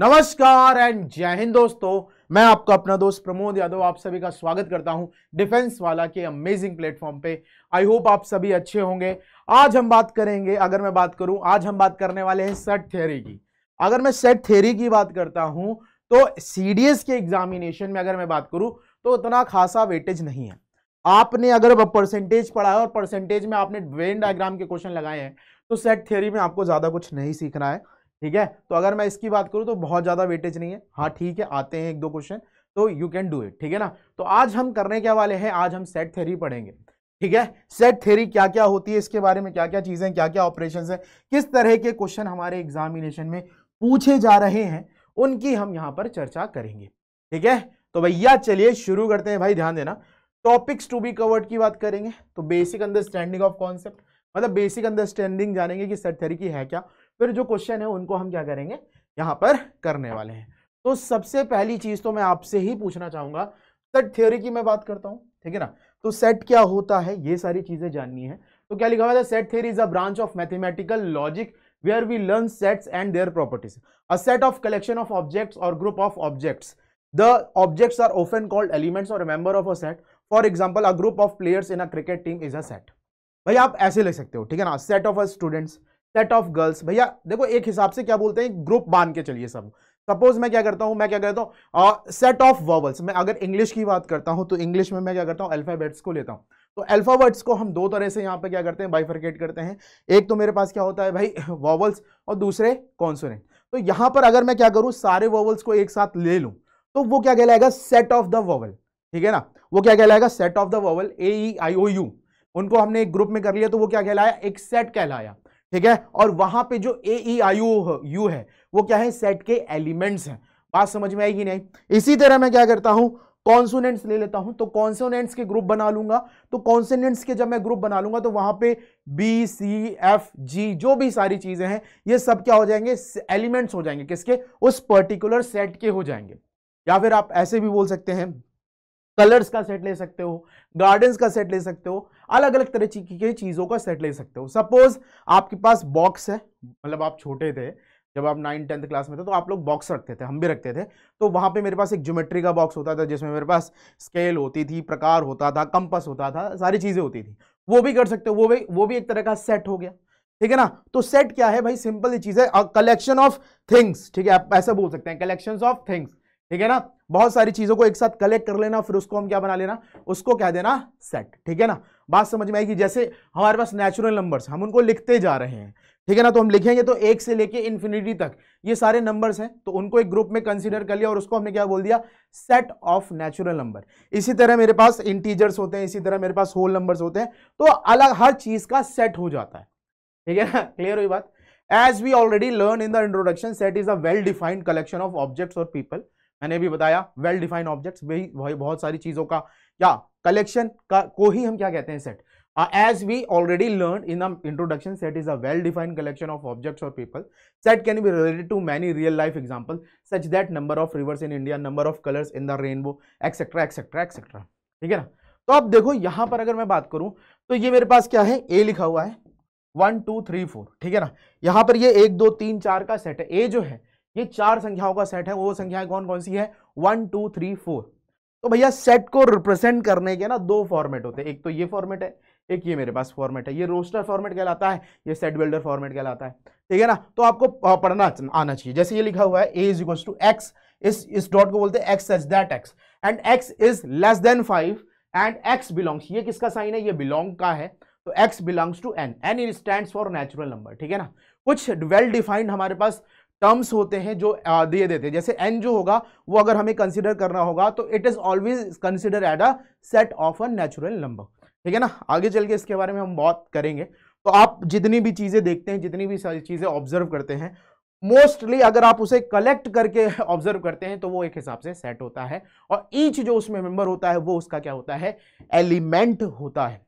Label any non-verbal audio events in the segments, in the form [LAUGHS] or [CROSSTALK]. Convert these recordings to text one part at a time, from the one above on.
नमस्कार एंड जय हिंद दोस्तों मैं आपका अपना दोस्त प्रमोद यादव आप सभी का स्वागत करता हूं डिफेंस वाला के अमेजिंग प्लेटफॉर्म पे आई होप आप सभी अच्छे होंगे आज हम बात करेंगे अगर मैं बात करूं आज हम बात करने वाले हैं सेट थ्योरी की अगर मैं सेट थ्योरी की बात करता हूं तो सी के एग्जामिनेशन में अगर मैं बात करूँ तो उतना खासा वेटेज नहीं है आपने अगर परसेंटेज पढ़ा है और परसेंटेज में आपने वेन डायग्राम के क्वेश्चन लगाए हैं तो सेट थ्योरी में आपको ज़्यादा कुछ नहीं सीखना है ठीक है तो अगर मैं इसकी बात करूं तो बहुत ज़्यादा वेटेज नहीं है हाँ ठीक है आते हैं एक दो क्वेश्चन तो यू कैन डू इट ठीक है ना तो आज हम करने क्या वाले हैं आज हम सेट थेरी पढ़ेंगे ठीक है सेट थेरी क्या क्या होती है इसके बारे में क्या क्या चीज़ें क्या क्या ऑपरेशन है किस तरह के क्वेश्चन हमारे एग्जामिनेशन में पूछे जा रहे हैं उनकी हम यहाँ पर चर्चा करेंगे ठीक है तो भैया चलिए शुरू करते हैं भाई ध्यान देना टॉपिक्स टू बी कवर्ड की बात करेंगे तो बेसिक अंडरस्टैंडिंग ऑफ कॉन्सेप्ट मतलब बेसिक अंडरस्टैंडिंग जानेंगे कि सेट थेरी की है क्या फिर जो क्वेश्चन है उनको हम क्या करेंगे यहाँ पर करने वाले हैं तो सबसे पहली चीज तो मैं आपसे ही पूछना चाहूंगा सेट थ्योरी की मैं बात करता हूँ ठीक है ना तो सेट क्या होता है ये सारी चीजें जाननी है तो क्या लिखा हुआ था set theory is a branch of mathematical logic where we learn sets and their properties a set of collection of objects और group of objects the objects are often called elements और member of a set for for a group of players in a cricket team is a set भाई आप ऐसे ले सकते हो ठीक है ना set of a students set of girls भैया देखो एक हिसाब से क्या बोलते हैं ग्रुप बांध के चलिए सब सपोज मैं क्या करता हूँ मैं क्या करता हूँ सेट ऑफ वर्वल्स मैं अगर इंग्लिश की बात करता हूँ तो इंग्लिश में मैं क्या करता हूँ अल्फ़ाबेट्स को लेता हूँ तो अल्फ़ाबेट्स को हम दो तरह से यहाँ पे क्या करते हैं बाइफर्केट करते हैं एक तो मेरे पास क्या होता है भाई वॉवल्स [LAUGHS] और दूसरे कॉन्सोनेंट तो यहाँ पर अगर मैं क्या करूँ सारे वॉवल्स को एक साथ ले लूँ तो वो क्या कहलाएगा सेट ऑफ द वॉवल ठीक है ना वो क्या कहलाएगा set of the vowel A E I O U उनको हमने एक ग्रुप में कर लिया तो वो क्या कहलाया एक सेट कहलाया ठीक है और वहां पे जो ए ई यू है वो क्या है सेट के एलिमेंट्स हैं बात समझ में आएगी नहीं इसी तरह मैं क्या करता हूं कॉन्सोनेंट्स ले लेता हूं तो कॉन्सोनेंट्स के ग्रुप बना लूंगा तो कॉन्सोनेंट्स के जब मैं ग्रुप बना लूंगा तो वहां पे बी सी एफ जी जो भी सारी चीजें हैं ये सब क्या हो जाएंगे एलिमेंट्स हो जाएंगे किसके उस पर्टिकुलर सेट के हो जाएंगे या फिर आप ऐसे भी बोल सकते हैं कलर्स का सेट ले सकते हो गार्डन्स का सेट ले सकते हो अलग अलग तरह की चीज़ों का सेट ले सकते हो सपोज आपके पास बॉक्स है मतलब आप छोटे थे जब आप नाइन टेंथ क्लास में थे तो आप लोग बॉक्स रखते थे हम भी रखते थे तो वहाँ पे मेरे पास एक ज्योमेट्री का बॉक्स होता था जिसमें मेरे पास स्केल होती थी प्रकार होता था कंपस होता था सारी चीज़ें होती थी वो भी कर सकते हो वो भी वो भी एक तरह का सेट हो गया ठीक है ना तो सेट क्या है भाई सिंपल चीज़ है कलेक्शन ऑफ थिंग्स ठीक है आप ऐसा बोल सकते हैं कलेक्शन ऑफ थिंग्स ठीक है ना बहुत सारी चीजों को एक साथ कलेक्ट कर लेना फिर उसको हम क्या बना लेना उसको क्या देना सेट ठीक है ना बात समझ में आएगी जैसे हमारे पास नेचुरल नंबर्स हम उनको लिखते जा रहे हैं ठीक है ना तो हम लिखेंगे तो एक से लेके इन्फिनिटी तक ये सारे नंबर्स हैं तो उनको एक ग्रुप में कंसीडर कर लिया और उसको हमने क्या बोल दिया सेट ऑफ नेचुरल नंबर इसी तरह मेरे पास इंटीजर्स होते हैं इसी तरह मेरे पास होल नंबर्स होते हैं तो अलग हर चीज का सेट हो जाता है ठीक है ना क्लियर हुई बात as we already learn in the introduction set is a well defined collection of objects और पीपल मैंने भी बताया वेल डिफाइंड ऑब्जेक्ट्स वही वही बहुत सारी चीज़ों का या कलेक्शन का को ही हम क्या कहते हैं set as we already learn in introduction set is a well defined collection of objects और people set can be related to many real life example such that number of rivers in India number of colours in the rainbow etcetera etcetera etcetera ठीक है ना तो अब देखो यहां पर अगर मैं बात करूं तो ये मेरे पास क्या है ए लिखा हुआ है वन टू थ्री फोर ठीक है ना यहां पर ये एक दो तीन चार का सेट है ए जो है ये चार संख्याओं का सेट है वो संख्याएं कौन कौन सी है वन टू थ्री फोर तो भैया सेट को रिप्रेजेंट करने के ना दो फॉर्मेट होते हैं एक तो ये फॉर्मेट है एक ये मेरे पास फॉर्मेट है ये रोस्टर फॉर्मेट कहलाता है ये सेट बिल्डर फॉर्मेट कहलाता है ठीक है ना तो आपको पढ़ना आना चाहिए जैसे ये लिखा हुआ है A is equal to X इस इस डॉट को बोलते हैं X as that X and x is less than five and X belongs ये किसका साइन है ये बिलोंग का है तो X belongs to N N is stand for natural number ठीक है ना कुछ वेल well डिफाइंड हमारे पास टर्म्स होते हैं जो दिए देते हैं जैसे एन जो होगा वो अगर हमें कंसिडर करना होगा तो it is always consider at a set of a natural number ठीक है ना आगे चल के इसके बारे में हम बात करेंगे तो आप जितनी भी चीज़ें देखते हैं जितनी भी सारी चीज़ें ऑब्जर्व करते हैं मोस्टली अगर आप उसे कलेक्ट करके ऑब्जर्व [LAUGHS] करते हैं तो वो एक हिसाब से सेट होता है और ईच जो उसमें मेंबर होता है वो उसका क्या होता है एलिमेंट होता है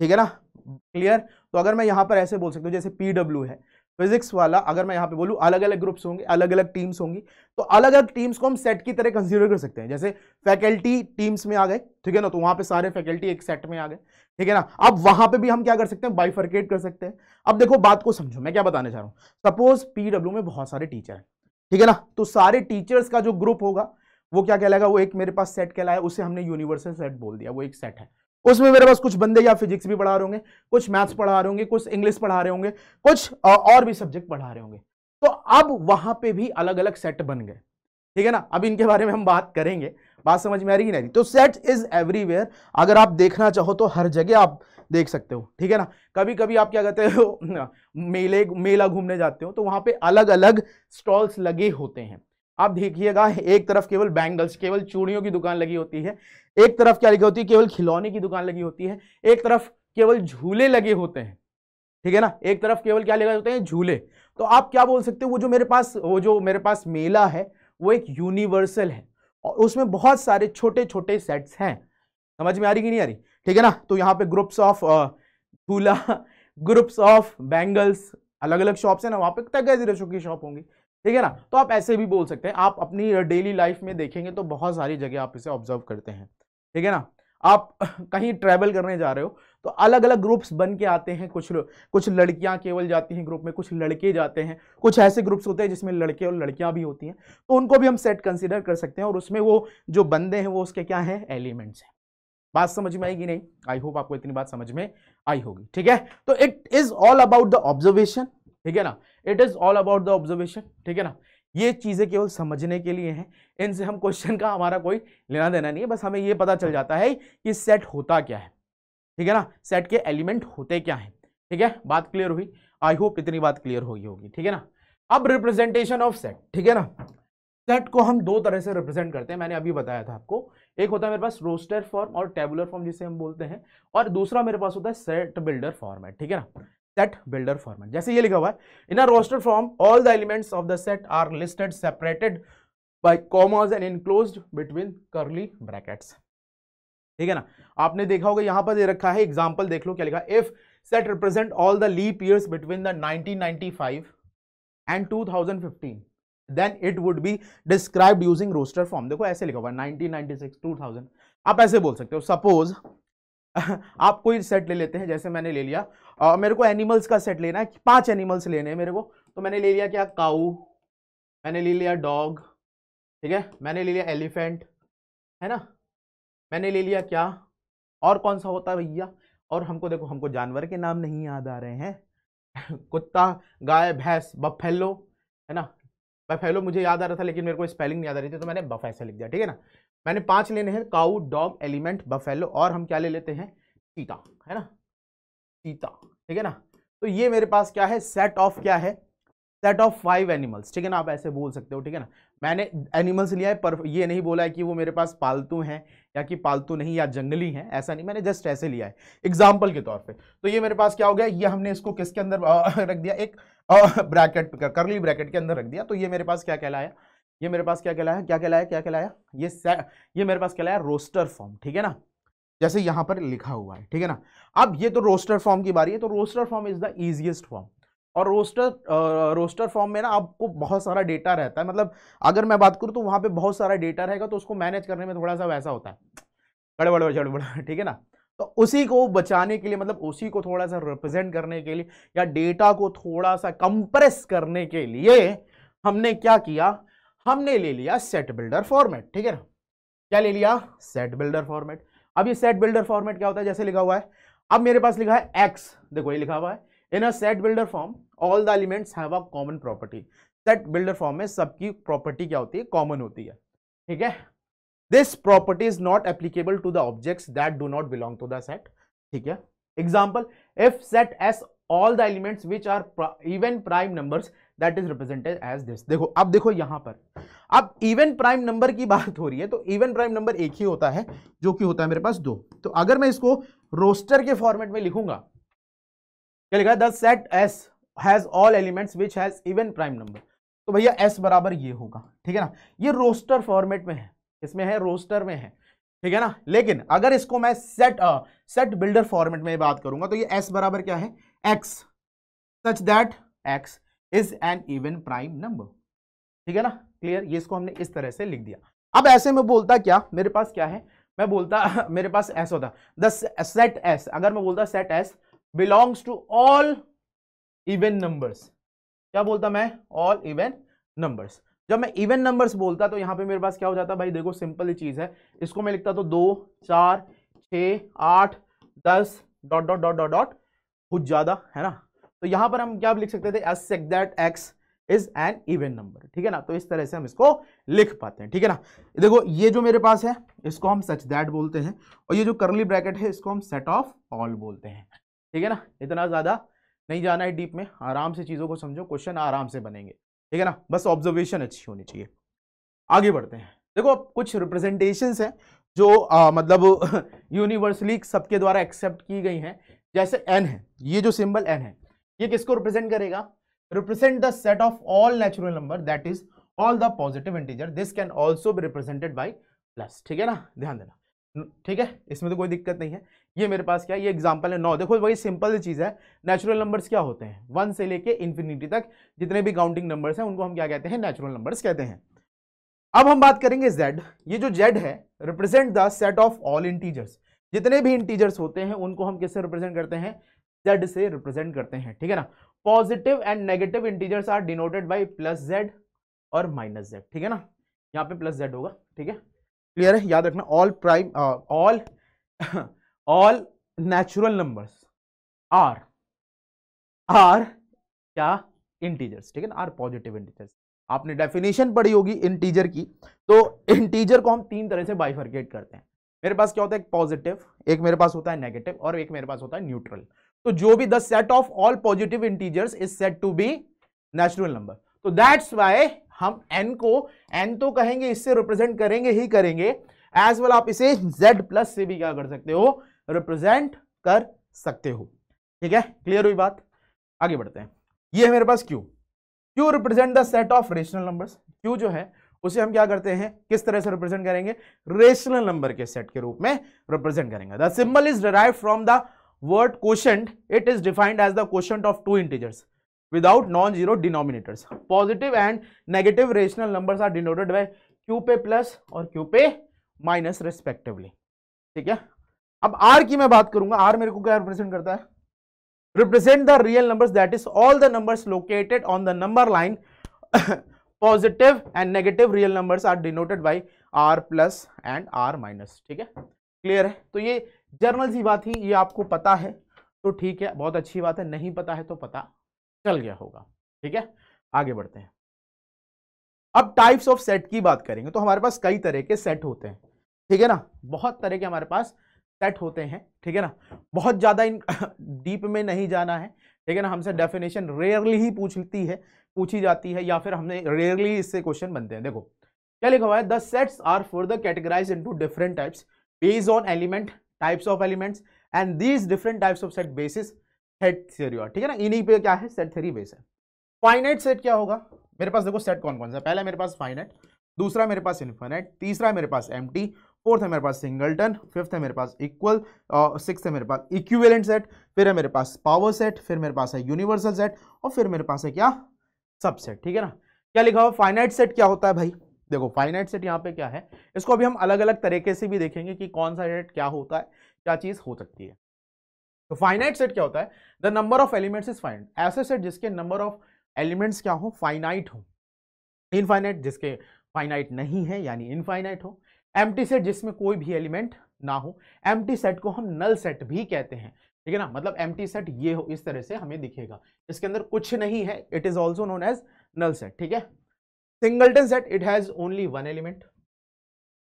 ठीक है ना क्लियर तो अगर मैं यहाँ पर ऐसे बोल सकता हूँ जैसे पीडब्ल्यू है फिजिक्स वाला अगर मैं यहाँ पे बोलूँ अलग अलग ग्रुप्स होंगे अलग अलग टीम्स होंगी तो अलग अलग टीम्स को हम सेट की तरह कंसिडर कर सकते हैं जैसे फैकल्टी टीम्स में आ गए ठीक है ना तो वहाँ पे सारे फैकल्टी एक सेट में आ गए ठीक है ना अब वहाँ पे भी हम क्या कर सकते हैं बाइफर्केट कर सकते हैं अब देखो बात को समझो मैं क्या बताने चाह रहा हूँ सपोज पी में बहुत सारे टीचर हैं ठीक है ना तो सारे टीचर्स का जो ग्रुप होगा वो क्या कहलाएगा वो एक मेरे पास सेट कहलाया उसे हमने यूनिवर्सल सेट बोल दिया वो एक सेट है उसमें मेरे पास कुछ बंदे या फिजिक्स भी पढ़ा रहे होंगे कुछ मैथ्स पढ़ा रहे होंगे कुछ इंग्लिश पढ़ा रहे होंगे कुछ और भी सब्जेक्ट पढ़ा रहे होंगे तो अब वहां पे भी अलग अलग सेट बन गए ठीक है ना अब इनके बारे में हम बात करेंगे बात समझ में आ रही है नहीं तो सेट इज एवरीवेयर अगर आप देखना चाहो तो हर जगह आप देख सकते हो ठीक है ना कभी कभी आप क्या कहते हो मेले मेला घूमने जाते हो तो वहाँ पे अलग अलग स्टॉल्स लगे होते हैं आप देखिएगा एक तरफ केवल बैंगल्स केवल चूड़ियों की दुकान लगी होती है एक तरफ क्या लगी होती है केवल खिलौने की दुकान लगी होती है एक तरफ केवल झूले लगे होते हैं ठीक है ना एक तरफ केवल क्या लगे होते हैं झूले तो आप क्या बोल सकते हो वो जो मेरे पास वो जो मेरे पास मेला है वो एक यूनिवर्सल है और उसमें बहुत सारे छोटे छोटे सेट्स हैं समझ में आ रही कि नहीं आ रही ठीक है ना तो यहाँ पे ग्रुप्स ऑफ झूला [LAUGHS] ग्रुप्स ऑफ बैंगल्स अलग अलग शॉप्स हैं ना वहाँ पे तय जीरो की शॉप होंगी ठीक है ना तो आप ऐसे भी बोल सकते हैं आप अपनी डेली लाइफ में देखेंगे तो बहुत सारी जगह आप इसे ऑब्जर्व करते हैं ठीक है ना आप [LAUGHS] कहीं ट्रैवल करने जा रहे हो तो अलग अलग ग्रुप्स बन के आते हैं कुछ कुछ लड़कियां केवल जाती हैं ग्रुप में कुछ लड़के जाते हैं कुछ ऐसे ग्रुप्स होते हैं जिसमें लड़के और लड़कियां भी होती हैं तो उनको भी हम सेट कंसिडर कर सकते हैं और उसमें वो जो बंदे हैं वो उसके क्या हैं एलिमेंट्स हैं बात समझ में आएगी नहीं आई होप आपको इतनी बात समझ में आई होगी ठीक है तो it is all about the observation ठीक है ना it is all about the observation ठीक है ना ये चीज़ें केवल समझने के लिए हैं इनसे हम क्वेश्चन का हमारा कोई लेना देना नहीं है बस हमें ये पता चल जाता है कि सेट होता क्या है ठीक है ना सेट के एलिमेंट होते क्या हैं ठीक है बात क्लियर हुई आई होप इतनी बात क्लियर होगी होगी ठीक है ना अब रिप्रेजेंटेशन ऑफ सेट ठीक है ना सेट को हम दो तरह से रिप्रेजेंट करते हैं मैंने अभी बताया था आपको एक होता है मेरे पास रोस्टर फॉर्म और टेबुलर फॉर्म जिसे हम बोलते हैं और दूसरा मेरे पास होता है सेट बिल्डर फॉर्मेट ठीक है ना सेट बिल्डर फॉर्मेट जैसे ये लिखा हुआ है in a roster form all the elements of the set are listed separated by commas and enclose between curly brackets ठीक है ना आपने देखा होगा यहां पर दे रखा है एग्जाम्पल देख लो क्या लिखा if set represent all the leap years between the 1995 and 2015 then it would be described using roster form देखो ऐसे लिखा हुआ है 1996 2000 आप ऐसे बोल सकते हो सपोज [LAUGHS] आप कोई सेट ले लेते हैं जैसे मैंने ले लिया आ, मेरे को एनिमल्स का सेट लेना है पांच एनिमल्स लेने हैं मेरे को तो मैंने ले लिया क्या काऊ मैंने ले लिया डॉग ठीक है मैंने ले लिया एलिफेंट है ना मैंने ले लिया क्या और कौन सा होता है भैया और हमको देखो हमको जानवर के नाम नहीं याद आ रहे हैं [LAUGHS] कुत्ता गाय भैंस बफेलो है ना बफेलो मुझे याद आ रहा था लेकिन मेरे को स्पेलिंग नहीं याद आ रही थी तो मैंने बफेसा लिख दिया ठीक है ना मैंने पांच लेने हैं काउ डॉग एलिमेंट बफेलो और हम क्या ले लेते हैं चीता है ना चीता ठीक है ना तो ये मेरे पास क्या है सेट ऑफ क्या है सेट ऑफ फाइव एनिमल्स ठीक है ना आप ऐसे बोल सकते हो ठीक है ना मैंने एनिमल्स लिया है पर ये नहीं बोला है कि वो मेरे पास पालतू हैं या कि पालतू नहीं या जंगली हैं ऐसा नहीं मैंने जस्ट ऐसे लिया है एग्जाम्पल के तौर पे तो ये मेरे पास क्या हो गया ये हमने इसको किसके अंदर रख दिया एक ब्रैकेट करली ब्रैकेट के अंदर रख दिया तो ये मेरे पास क्या कहलाया ये मेरे पास क्या कहलाया क्या कहलाया क्या कहलाया ये ये मेरे पास कहलाया रोस्टर फॉर्म ठीक है ना जैसे यहां पर लिखा हुआ है ठीक है ना अब ये तो रोस्टर फॉर्म की बारी है तो roster form is the easiest form और रोस्टर रोस्टर फॉर्म में ना आपको बहुत सारा डेटा रहता है मतलब अगर मैं बात करूँ तो वहाँ पे बहुत सारा डेटा रहेगा तो उसको मैनेज करने में थोड़ा सा वैसा होता है गड़बड़ गड़बड़ [LAUGHS] ठीक है ना तो उसी को बचाने के लिए मतलब उसी को थोड़ा सा रिप्रेजेंट करने के लिए या डेटा को थोड़ा सा कंप्रेस करने के लिए हमने क्या किया हमने ले लिया सेट बिल्डर फॉर्मेट ठीक है ना क्या ले लिया सेट बिल्डर फॉर्मेट अब ये सेट बिल्डर फॉर्मेट क्या होता है जैसे लिखा हुआ है अब मेरे पास लिखा है एक्स देखो ये लिखा हुआ है in a set builder form all the elements have a common property set builder form में सबकी प्रॉपर्टी क्या होती है कॉमन होती है ठीक है this property is not applicable to the objects that do not belong to the set ठीक है example if set S all the elements which are even prime numbers that is represented as this देखो अब देखो यहां पर अब even prime number की बात हो रही है तो इवन प्राइम नंबर एक ही होता है जो कि होता है मेरे पास दो तो अगर मैं इसको रोस्टर के फॉर्मेट में लिखूंगा क्या लिखा the set S has all elements which has even prime number तो भैया एस बराबर ये होगा ठीक है ना ये रोस्टर फॉर्मेट में है इसमें है रोस्टर में है ठीक है ना लेकिन अगर इसको मैं सेट सेट बिल्डर फॉर्मेट में बात करूंगा तो ये एस बराबर क्या है X such that x is an even prime number ठीक है ना क्लियर ये इसको हमने इस तरह से लिख दिया अब ऐसे में बोलता क्या मेरे पास क्या है मैं बोलता [LAUGHS] मेरे पास एस होता द सेट एस अगर मैं बोलता set S belongs to all even numbers क्या बोलता मैं ऑल इवन नंबर्स जब मैं इवन नंबर्स बोलता तो यहाँ पे मेरे पास क्या हो जाता भाई देखो सिंपल ही चीज़ है इसको मैं लिखता तो दो चार छ आठ दस dot dot dot dot dot कुछ ज़्यादा है ना तो यहां पर हम क्या लिख सकते थे S such that x is an event number ठीक है ना तो इस तरह से हम इसको लिख पाते हैं ठीक है ना देखो ये जो मेरे पास है इसको हम सच दैट बोलते हैं और ये जो करली ब्रैकेट है इसको हम सेट ऑफ ऑल बोलते हैं ठीक है ना इतना ज़्यादा नहीं जाना है डीप में आराम से चीज़ों को समझो क्वेश्चन आराम से बनेंगे ठीक है ना बस ऑब्जर्वेशन अच्छी होनी चाहिए आगे बढ़ते हैं देखो कुछ रिप्रेजेंटेशंस हैं जो आ, मतलब यूनिवर्सली [LAUGHS] सबके द्वारा एक्सेप्ट की गई हैं जैसे एन है ये जो सिंबल एन है ये किसको रिप्रेजेंट करेगा represent the set of all natural number that is all the positive integer this can also भी रिप्रेजेंटेड बाई प्लस ठीक है ना ध्यान देना ठीक है इसमें तो कोई दिक्कत नहीं है ये मेरे पास क्या है ये एग्जांपल है नौ देखो वही सिंपल सी चीज है नेचुरल नंबर्स क्या होते हैं वन से लेके इन्फिनिटी तक जितने भी काउंटिंग नंबर्स हैं उनको हम क्या कहते हैं नेचुरल नंबर्स कहते हैं अब हम बात करेंगे जेड ये जो जेड है represent the set of all integers जितने भी इंटीजर्स होते हैं उनको हम किससे रिप्रेजेंट करते हैं जेड से रिप्रेजेंट करते हैं ठीक है ना positive and negative integers are denoted by plus Z और माइनस जेड ठीक है ना यहाँ पे प्लस जेड होगा ठीक है क्लियर है याद रखना all prime all all natural numbers are are क्या इंटीजर्स ठीक है ना आर पॉजिटिव इंटीजर्स आपने डेफिनेशन पढ़ी होगी इंटीजर की तो इंटीजर को हम तीन तरह से बाइफर्केट करते हैं मेरे पास क्या होता है एक पॉजिटिव एक मेरे पास होता है नेगेटिव और एक मेरे पास होता है न्यूट्रल तो जो भी the set of all positive integers is set to be natural number तो दैट्स वाई हम एन को एन तो कहेंगे इससे रिप्रेजेंट करेंगे ही करेंगे एज वेल आप इसे जेड प्लस से भी क्या कर सकते हो रिप्रेजेंट कर सकते हो ठीक है क्लियर हुई बात आगे बढ़ते हैं ये है मेरे पास Q Q represent the set of rational numbers Q जो है उसे हम क्या करते हैं किस तरह से रिप्रेजेंट करेंगे रेशनल नंबर के सेट के रूप में रिप्रेजेंट करेंगे the symbol is derive from the word question it is defined as the question of two integers without non zero denominators positive and negative rational number are denoted by Q पे plus और Q पे minus respectively ठीक है अब are की मैं बात करूंगा आर मेरे को क्या रिप्रेजेंट करता है represent the real number that is all the number located on the number line positive and negative real number are denoted by R plus and R minus ठीक है क्लियर है तो ये जर्नल सी बात ही ये आपको पता है तो ठीक है बहुत अच्छी बात है नहीं पता है तो पता चल गया होगा ठीक है आगे बढ़ते हैं अब टाइप्स ऑफ सेट की बात करेंगे तो हमारे पास कई तरह के सेट होते हैं ठीक है ना बहुत तरह के हमारे पास सेट होते हैं ठीक है ना बहुत ज़्यादा इन डीप [LAUGHS] में नहीं जाना है ठीक है ना हमसे डेफिनेशन रेयरली ही पूछती है पूछी जाती है या फिर हमने रेयरली इससे क्वेश्चन बनते हैं देखो क्या लिखा हुआ है the sets are for the categorise into different types based on element types of elements and these different types of set basis set theory और ठीक है ना इन्हीं पे क्या है सेट थ्योरी बेस है फाइनाइट सेट क्या होगा मेरे पास देखो सेट कौन कौन सा पहला मेरे पास फाइनाइट दूसरा मेरे पास इन्फाइनाइट तीसरा मेरे पास एम फोर्थ है मेरे पास सिंगलटन फिफ्थ है मेरे पास इक्वल और सिक्स है मेरे पास इक्विवेलेंट सेट फिर है मेरे पास पावर सेट फिर मेरे पास है यूनिवर्सल सेट और फिर मेरे पास है क्या सबसेट ठीक है ना क्या लिखा हुआ फाइनाइट सेट क्या होता है भाई देखो फाइनाइट सेट यहाँ पे क्या है इसको अभी हम अलग अलग तरीके से भी देखेंगे कि कौन सा सेट क्या होता है क्या चीज़ हो सकती है तो फाइनाइट सेट क्या होता है the number of elements is finite ऐसे सेट जिसके नंबर ऑफ एलिमेंट्स क्या हो फाइनाइट हो इनफाइनाइट जिसके फाइनाइट नहीं है यानी इनफाइनाइट हो एम्प्टी सेट जिसमें कोई भी एलिमेंट ना हो एम्प्टी सेट को हम नल सेट भी कहते हैं ठीक है ना मतलब एम्प्टी सेट ये हो इस तरह से हमें दिखेगा इसके अंदर कुछ नहीं है it is also known as null set ठीक है singleton set it has only one element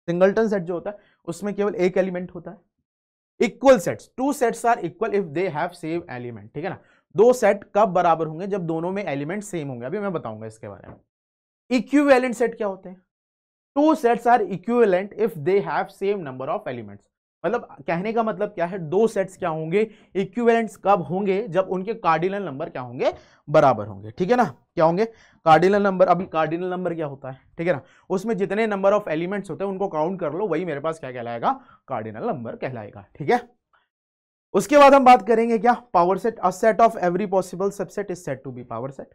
singleton set जो होता है उसमें केवल एक एलिमेंट होता है equal sets two sets are equal if they have same element ठीक है ना दो सेट कब बराबर होंगे जब दोनों में एलिमेंट सेम होंगे अभी मैं बताऊंगा इसके बारे में इक्विवेलेंट सेट क्या होते हैं two sets are equivalent if they have same number of elements मतलब कहने का मतलब क्या है दो सेट्स क्या होंगे इक्विवेलेंट्स कब होंगे जब उनके कार्डिनल नंबर क्या होंगे बराबर होंगे ठीक है ना क्या होंगे कार्डिनल नंबर अभी कार्डिनल नंबर क्या होता है ठीक है ना उसमें जितने नंबर ऑफ एलिमेंट्स होते हैं उनको काउंट कर लो वही मेरे पास क्या कहलाएगा कार्डिनल नंबर कहलाएगा ठीक है उसके बाद हम बात करेंगे क्या power set a set of every possible subset is set to be power set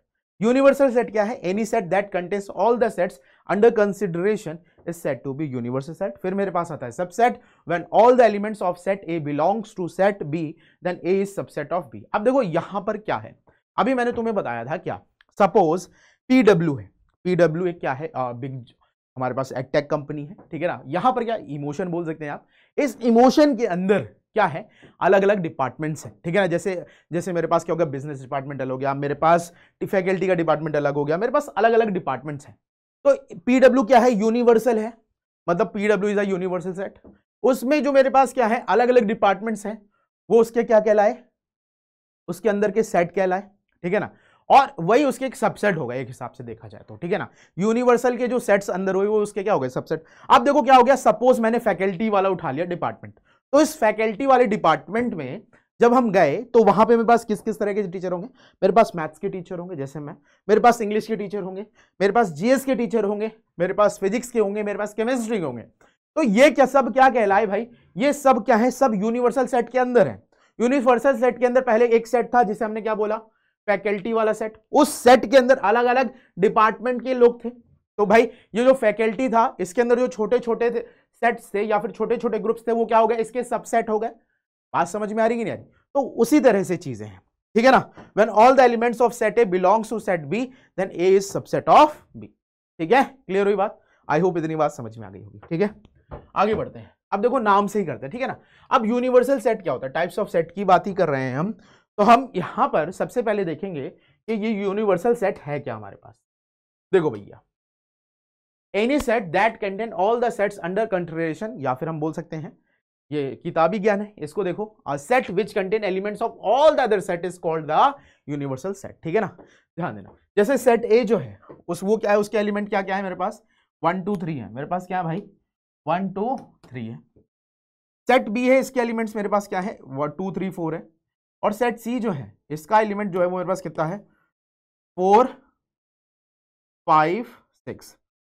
universal set क्या है any set that contains all the sets under consideration is set to be universal set फिर मेरे पास आता है subset when all the elements of set A belongs to set B then A is subset of B अब देखो यहां पर क्या है अभी मैंने तुम्हें बताया था क्या सपोज पी डब्ल्यू है पी डब्ल्यू क्या है बिग uh, हमारे पास एक्टेक कंपनी है ठीक है ना यहां पर क्या इमोशन बोल सकते हैं आप इस इमोशन के अंदर क्या है अलग अलग डिपार्टमेंट्स हैं ठीक है ना जैसे जैसे मेरे पास क्या होगा बिजनेस डिपार्टमेंट अलग हो गया मेरे पास फैकल्टी का डिपार्टमेंट अलग हो गया मेरे पास अलग अलग डिपार्टमेंट्स हैं तो पीडब्ल्यू क्या है यूनिवर्सल है मतलब पीडब्ल्यू इज अवर्सल यूनिवर्सल सेट उसमें जो मेरे पास क्या है अलग अलग डिपार्टमेंट्स हैं वो उसके क्या कहलाए उसके अंदर के सेट कहलाए ठीक है ना और वही उसके एक सबसेट होगा एक हिसाब से देखा जाए तो ठीक है ना यूनिवर्सल के जो सेट्स अंदर हुए वो उसके क्या हो गए सबसेट अब देखो क्या हो गया सपोज मैंने फैकल्टी वाला उठा लिया डिपार्टमेंट तो इस फैकल्टी वाले डिपार्टमेंट में जब हम गए तो वहां पे मेरे पास किस किस तरह के टीचर होंगे मेरे पास मैथ्स के टीचर होंगे जैसे मैं मेरे पास इंग्लिश के टीचर होंगे मेरे पास जीएस के टीचर होंगे मेरे पास फिजिक्स के होंगे मेरे पास केमिस्ट्री के होंगे तो ये क्या सब क्या कहलाए भाई ये सब क्या है सब यूनिवर्सल सेट के अंदर है यूनिवर्सल सेट के अंदर पहले एक सेट था जिसे हमने क्या बोला फैकल्टी वाला सेट उस सेट के अंदर अलग अलग डिपार्टमेंट के लोग थे तो भाई ये जो फैकल्टी था इसके अंदर जो छोटे छोटे सेट्स थे या फिर छोटे छोटे ग्रुप्स थे वो क्या हो गए इसके सबसेट हो गए बात समझ में आ रही कि नहीं आ रही तो उसी तरह से चीजें हैं ठीक है ना when all the elements of set A belongs to set B then A is subset of B ठीक है क्लियर हुई बात आई होप इतनी बात समझ में आ गई होगी ठीक है आगे बढ़ते हैं अब देखो नाम से ही करते हैं ठीक है ना अब यूनिवर्सल सेट क्या होता है टाइप्स ऑफ सेट की बात ही कर रहे हैं हम तो हम यहां पर सबसे पहले देखेंगे कि ये यूनिवर्सल सेट है क्या हमारे पास देखो भैया any set that contain all the sets under consideration या फिर हम बोल सकते हैं ये किताबी ज्ञान है इसको देखो set which contain elements of all the other set is called the universal set ठीक है ना ध्यान देना जैसे सेट ए जो है उस वो क्या है उसके एलिमेंट क्या क्या है मेरे पास वन टू थ्री है मेरे पास क्या है भाई वन टू थ्री है सेट बी है इसके एलिमेंट्स मेरे पास क्या है टू थ्री फोर है और सेट सी जो है इसका एलिमेंट जो है वो मेरे पास कितना है फोर फाइव सिक्स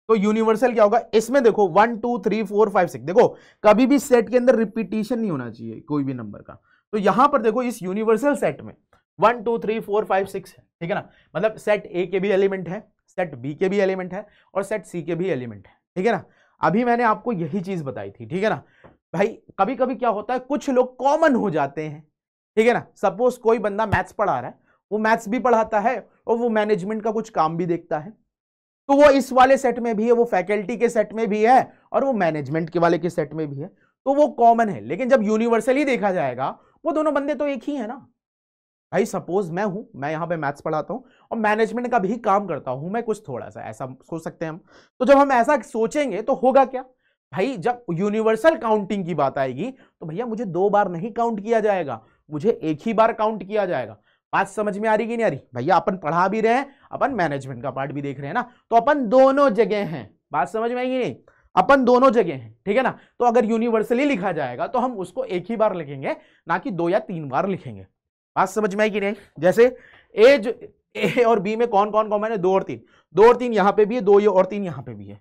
तो यूनिवर्सल क्या होगा इसमें देखो one two three four five six देखो कभी भी सेट के अंदर रिपीटेशन नहीं होना चाहिए कोई भी नंबर का तो यहां पर देखो इस यूनिवर्सल सेट में one two three four five six है ठीक है ना मतलब सेट ए के भी एलिमेंट है सेट बी के भी एलिमेंट है और सेट सी के भी एलिमेंट है ठीक है ना अभी मैंने आपको यही चीज बताई थी ठीक है ना भाई कभी कभी क्या होता है कुछ लोग कॉमन हो जाते हैं ठीक है ना सपोज कोई बंदा मैथ्स पढ़ा रहा है वो मैथ्स भी पढ़ाता है और वो मैनेजमेंट का कुछ काम भी देखता है तो वो इस वाले सेट में भी है वो फैकल्टी के सेट में भी है और वो मैनेजमेंट के वाले के सेट में भी है तो वो कॉमन है लेकिन जब यूनिवर्सली देखा जाएगा वो दोनों बंदे तो एक ही है ना भाई सपोज मैं हूं मैं यहाँ पे मैथ्स पढ़ाता हूँ और मैनेजमेंट का भी काम करता हूं मैं कुछ थोड़ा सा ऐसा सोच सकते हैं हम तो जब हम ऐसा सोचेंगे तो होगा क्या भाई जब यूनिवर्सल काउंटिंग की बात आएगी तो भैया मुझे दो बार नहीं काउंट किया जाएगा मुझे एक ही बार काउंट किया जाएगा बात समझ में आ रही कि नहीं आ रही भैया अपन पढ़ा भी रहे हैं अपन मैनेजमेंट का पार्ट भी देख रहे हैं ना तो अपन दोनों जगह हैं बात समझ में आएगी नहीं अपन दोनों जगह हैं ठीक है ना तो अगर यूनिवर्सली लिखा जाएगा तो हम उसको एक ही बार लिखेंगे ना कि दो या तीन बार लिखेंगे बात समझ में आएगी नहीं जैसे ए जो ए और बी में कौन कौन कॉमन है दो और तीन दो और तीन यहाँ पे भी है दो और तीन यहाँ पे भी है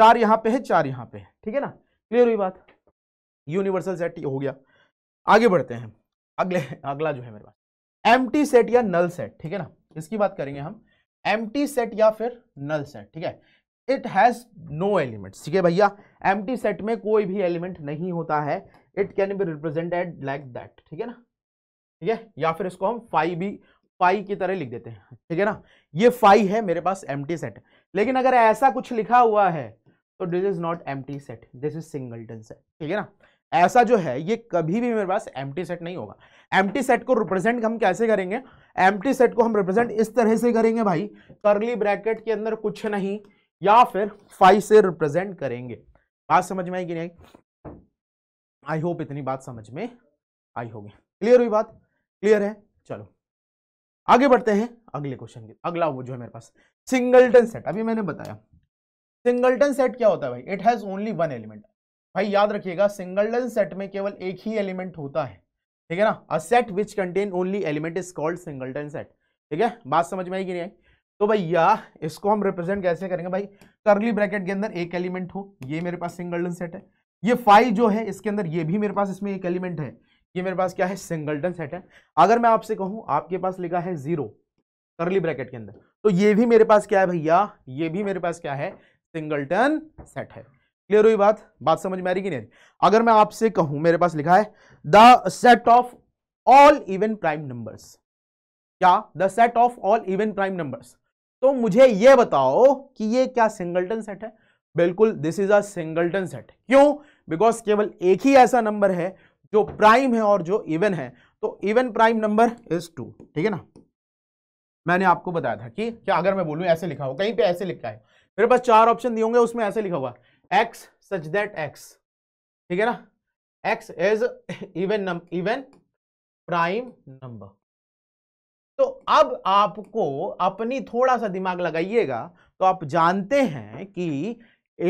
चार यहाँ पे है चार यहाँ पे है ठीक है ना क्लियर हुई बात यूनिवर्सल सेट हो गया आगे बढ़ते हैं अगले अगला जो है मेरे पास एम सेट या नल सेट ठीक है ना इसकी बात करेंगे हम एम सेट या फिर नल सेट ठीक है इट हैज़ नो एलिमेंट्स ठीक है भैया एम सेट में कोई भी एलिमेंट नहीं होता है it can be represented like that ठीक है ना ठीक है या फिर इसको हम फाइव भी फाइव की तरह लिख देते हैं ठीक है ना ये फाइव है मेरे पास एम सेट लेकिन अगर ऐसा कुछ लिखा हुआ है तो this is not M set this is singleton set ठीक है ना ऐसा जो है ये कभी भी मेरे पास एम सेट नहीं होगा एम सेट को रिप्रेजेंट हम कैसे करेंगे एम सेट को हम रिप्रेजेंट इस तरह से करेंगे भाई करली ब्रैकेट के अंदर कुछ नहीं या फिर फाइव से रिप्रेजेंट करेंगे बात समझ में आई कि नहीं आई होप इतनी बात समझ में आई होगी क्लियर हुई बात क्लियर है चलो आगे बढ़ते हैं अगले क्वेश्चन के अगला वो जो है मेरे पास सिंगलटन सेट अभी मैंने बताया सिंगलटन सेट क्या होता है भाई it has only one element भाई याद रखिएगा सिंगल्टन सेट में केवल एक ही एलिमेंट होता है ठीक है ना a set which contain only element is called singleton set ठीक है बात समझ में आई कि नहीं आई तो भैया इसको हम रिप्रेजेंट कैसे करेंगे भाई करली ब्रैकेट के अंदर एक एलिमेंट हो ये मेरे पास सिंगल्टन सेट है ये फाइव जो है इसके अंदर ये भी मेरे पास इसमें एक एलिमेंट है ये मेरे पास क्या है सिंगल्टन सेट है अगर मैं आपसे कहूँ आपके पास लिखा है जीरो करली ब्रैकेट के अंदर तो ये भी मेरे पास क्या है भैया ये भी मेरे पास क्या है सिंगल्टन सेट है क्लियर हुई बात बात समझ में आ रही कि नहीं अगर मैं आपसे कहूं मेरे पास लिखा है the set of all even prime numbers क्या the set of all even prime numbers तो मुझे यह बताओ कि यह क्या सिंगलटन सेट है बिल्कुल दिस इज अ सेट क्यों बिकॉज केवल एक ही ऐसा नंबर है जो प्राइम है और जो इवन है तो even prime number is two ठीक है ना मैंने आपको बताया था कि क्या अगर मैं बोलूं ऐसे लिखा हो कहीं पे ऐसे लिखा है मेरे पास चार ऑप्शन दिए होंगे उसमें ऐसे लिखा हुआ है एक्स सच दैट एक्स ठीक है ना X as even even prime number तो अब आपको अपनी थोड़ा सा दिमाग लगाइएगा तो आप जानते हैं कि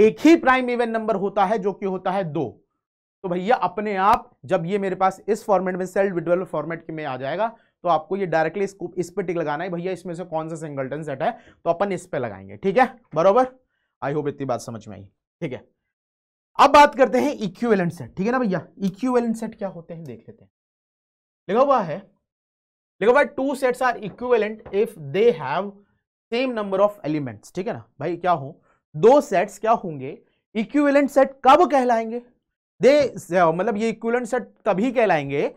एक ही प्राइम इवन नंबर होता है जो कि होता है दो तो भैया अपने आप जब ये मेरे पास इस फॉर्मेट में सेल्फ विडुअल फॉर्मेट में आ जाएगा तो आपको ये डायरेक्टली इसको इस पे टिक लगाना है भैया इसमें से कौन सा सिंगल्टन सेट है तो अपन इस पे लगाएंगे ठीक है बरोबर आई होप इतनी बात समझ में आई ठीक है अब बात करते हैं इक्वेलेंट सेट ठीक है ना भैया इक्वेलेंट सेट क्या होते हैं देख लेते हैं लिखा हुआ है लिखा हुआ है two sets are equivalent if they have same number of elements ठीक है ना भाई क्या हो दो सेट्स क्या होंगे इक्वेलेंट सेट कब कहलाएंगे दे मतलब ये इक्वेलेंट सेट तभी कहलाएंगे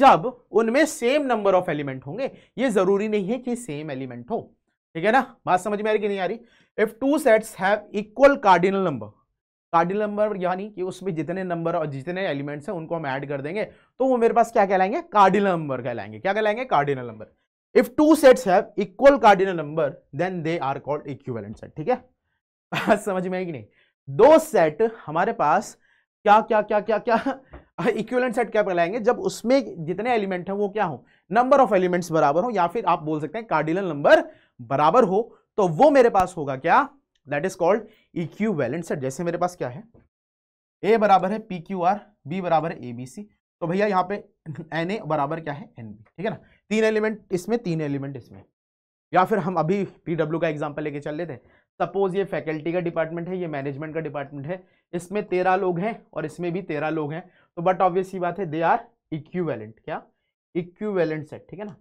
जब उनमें सेम नंबर ऑफ एलिमेंट होंगे ये जरूरी नहीं है कि सेम एलिमेंट हो ठीक है ना बात समझ में आ रही कि नहीं आ रही if two sets have equal cardinal number cardinal number यानी कि उसमें जितने नंबर और जितने एलिमेंट्स हैं उनको हम ऐड कर देंगे तो वो मेरे पास क्या कहलाएंगे कार्डिनल नंबर कहलाएंगे क्या कहलाएंगे cardinal number if two sets have equal cardinal number then they are called equivalent set ठीक है समझ में आएगी नहीं दो सेट हमारे पास क्या क्या क्या क्या क्या इक्विवेलेंट सेट क्या कहलाएंगे जब उसमें जितने एलिमेंट हैं वो क्या हो नंबर ऑफ एलिमेंट्स बराबर हो या फिर आप बोल सकते हैं कार्डिनल नंबर बराबर हो तो वो मेरे पास होगा क्या that is called equivalent set जैसे मेरे पास क्या है ए बराबर है पी क्यू आर बी बराबर है ए बी सी तो भैया यहाँ पे एन [LAUGHS] ए बराबर क्या है एन बी ठीक है ना तीन एलिमेंट इसमें तीन एलिमेंट इसमें या फिर हम अभी पी डब्ल्यू का एग्जाम्पल लेके चल लेते हैं सपोज ये फैकल्टी का डिपार्टमेंट है ये मैनेजमेंट का डिपार्टमेंट है इसमें तेरह लोग हैं और इसमें भी तेरह लोग हैं तो बट ऑब्वियस ये बात है दे आर इक्यूवेलेंट क्या इक्यूवेलेंट सेट ठीक है ना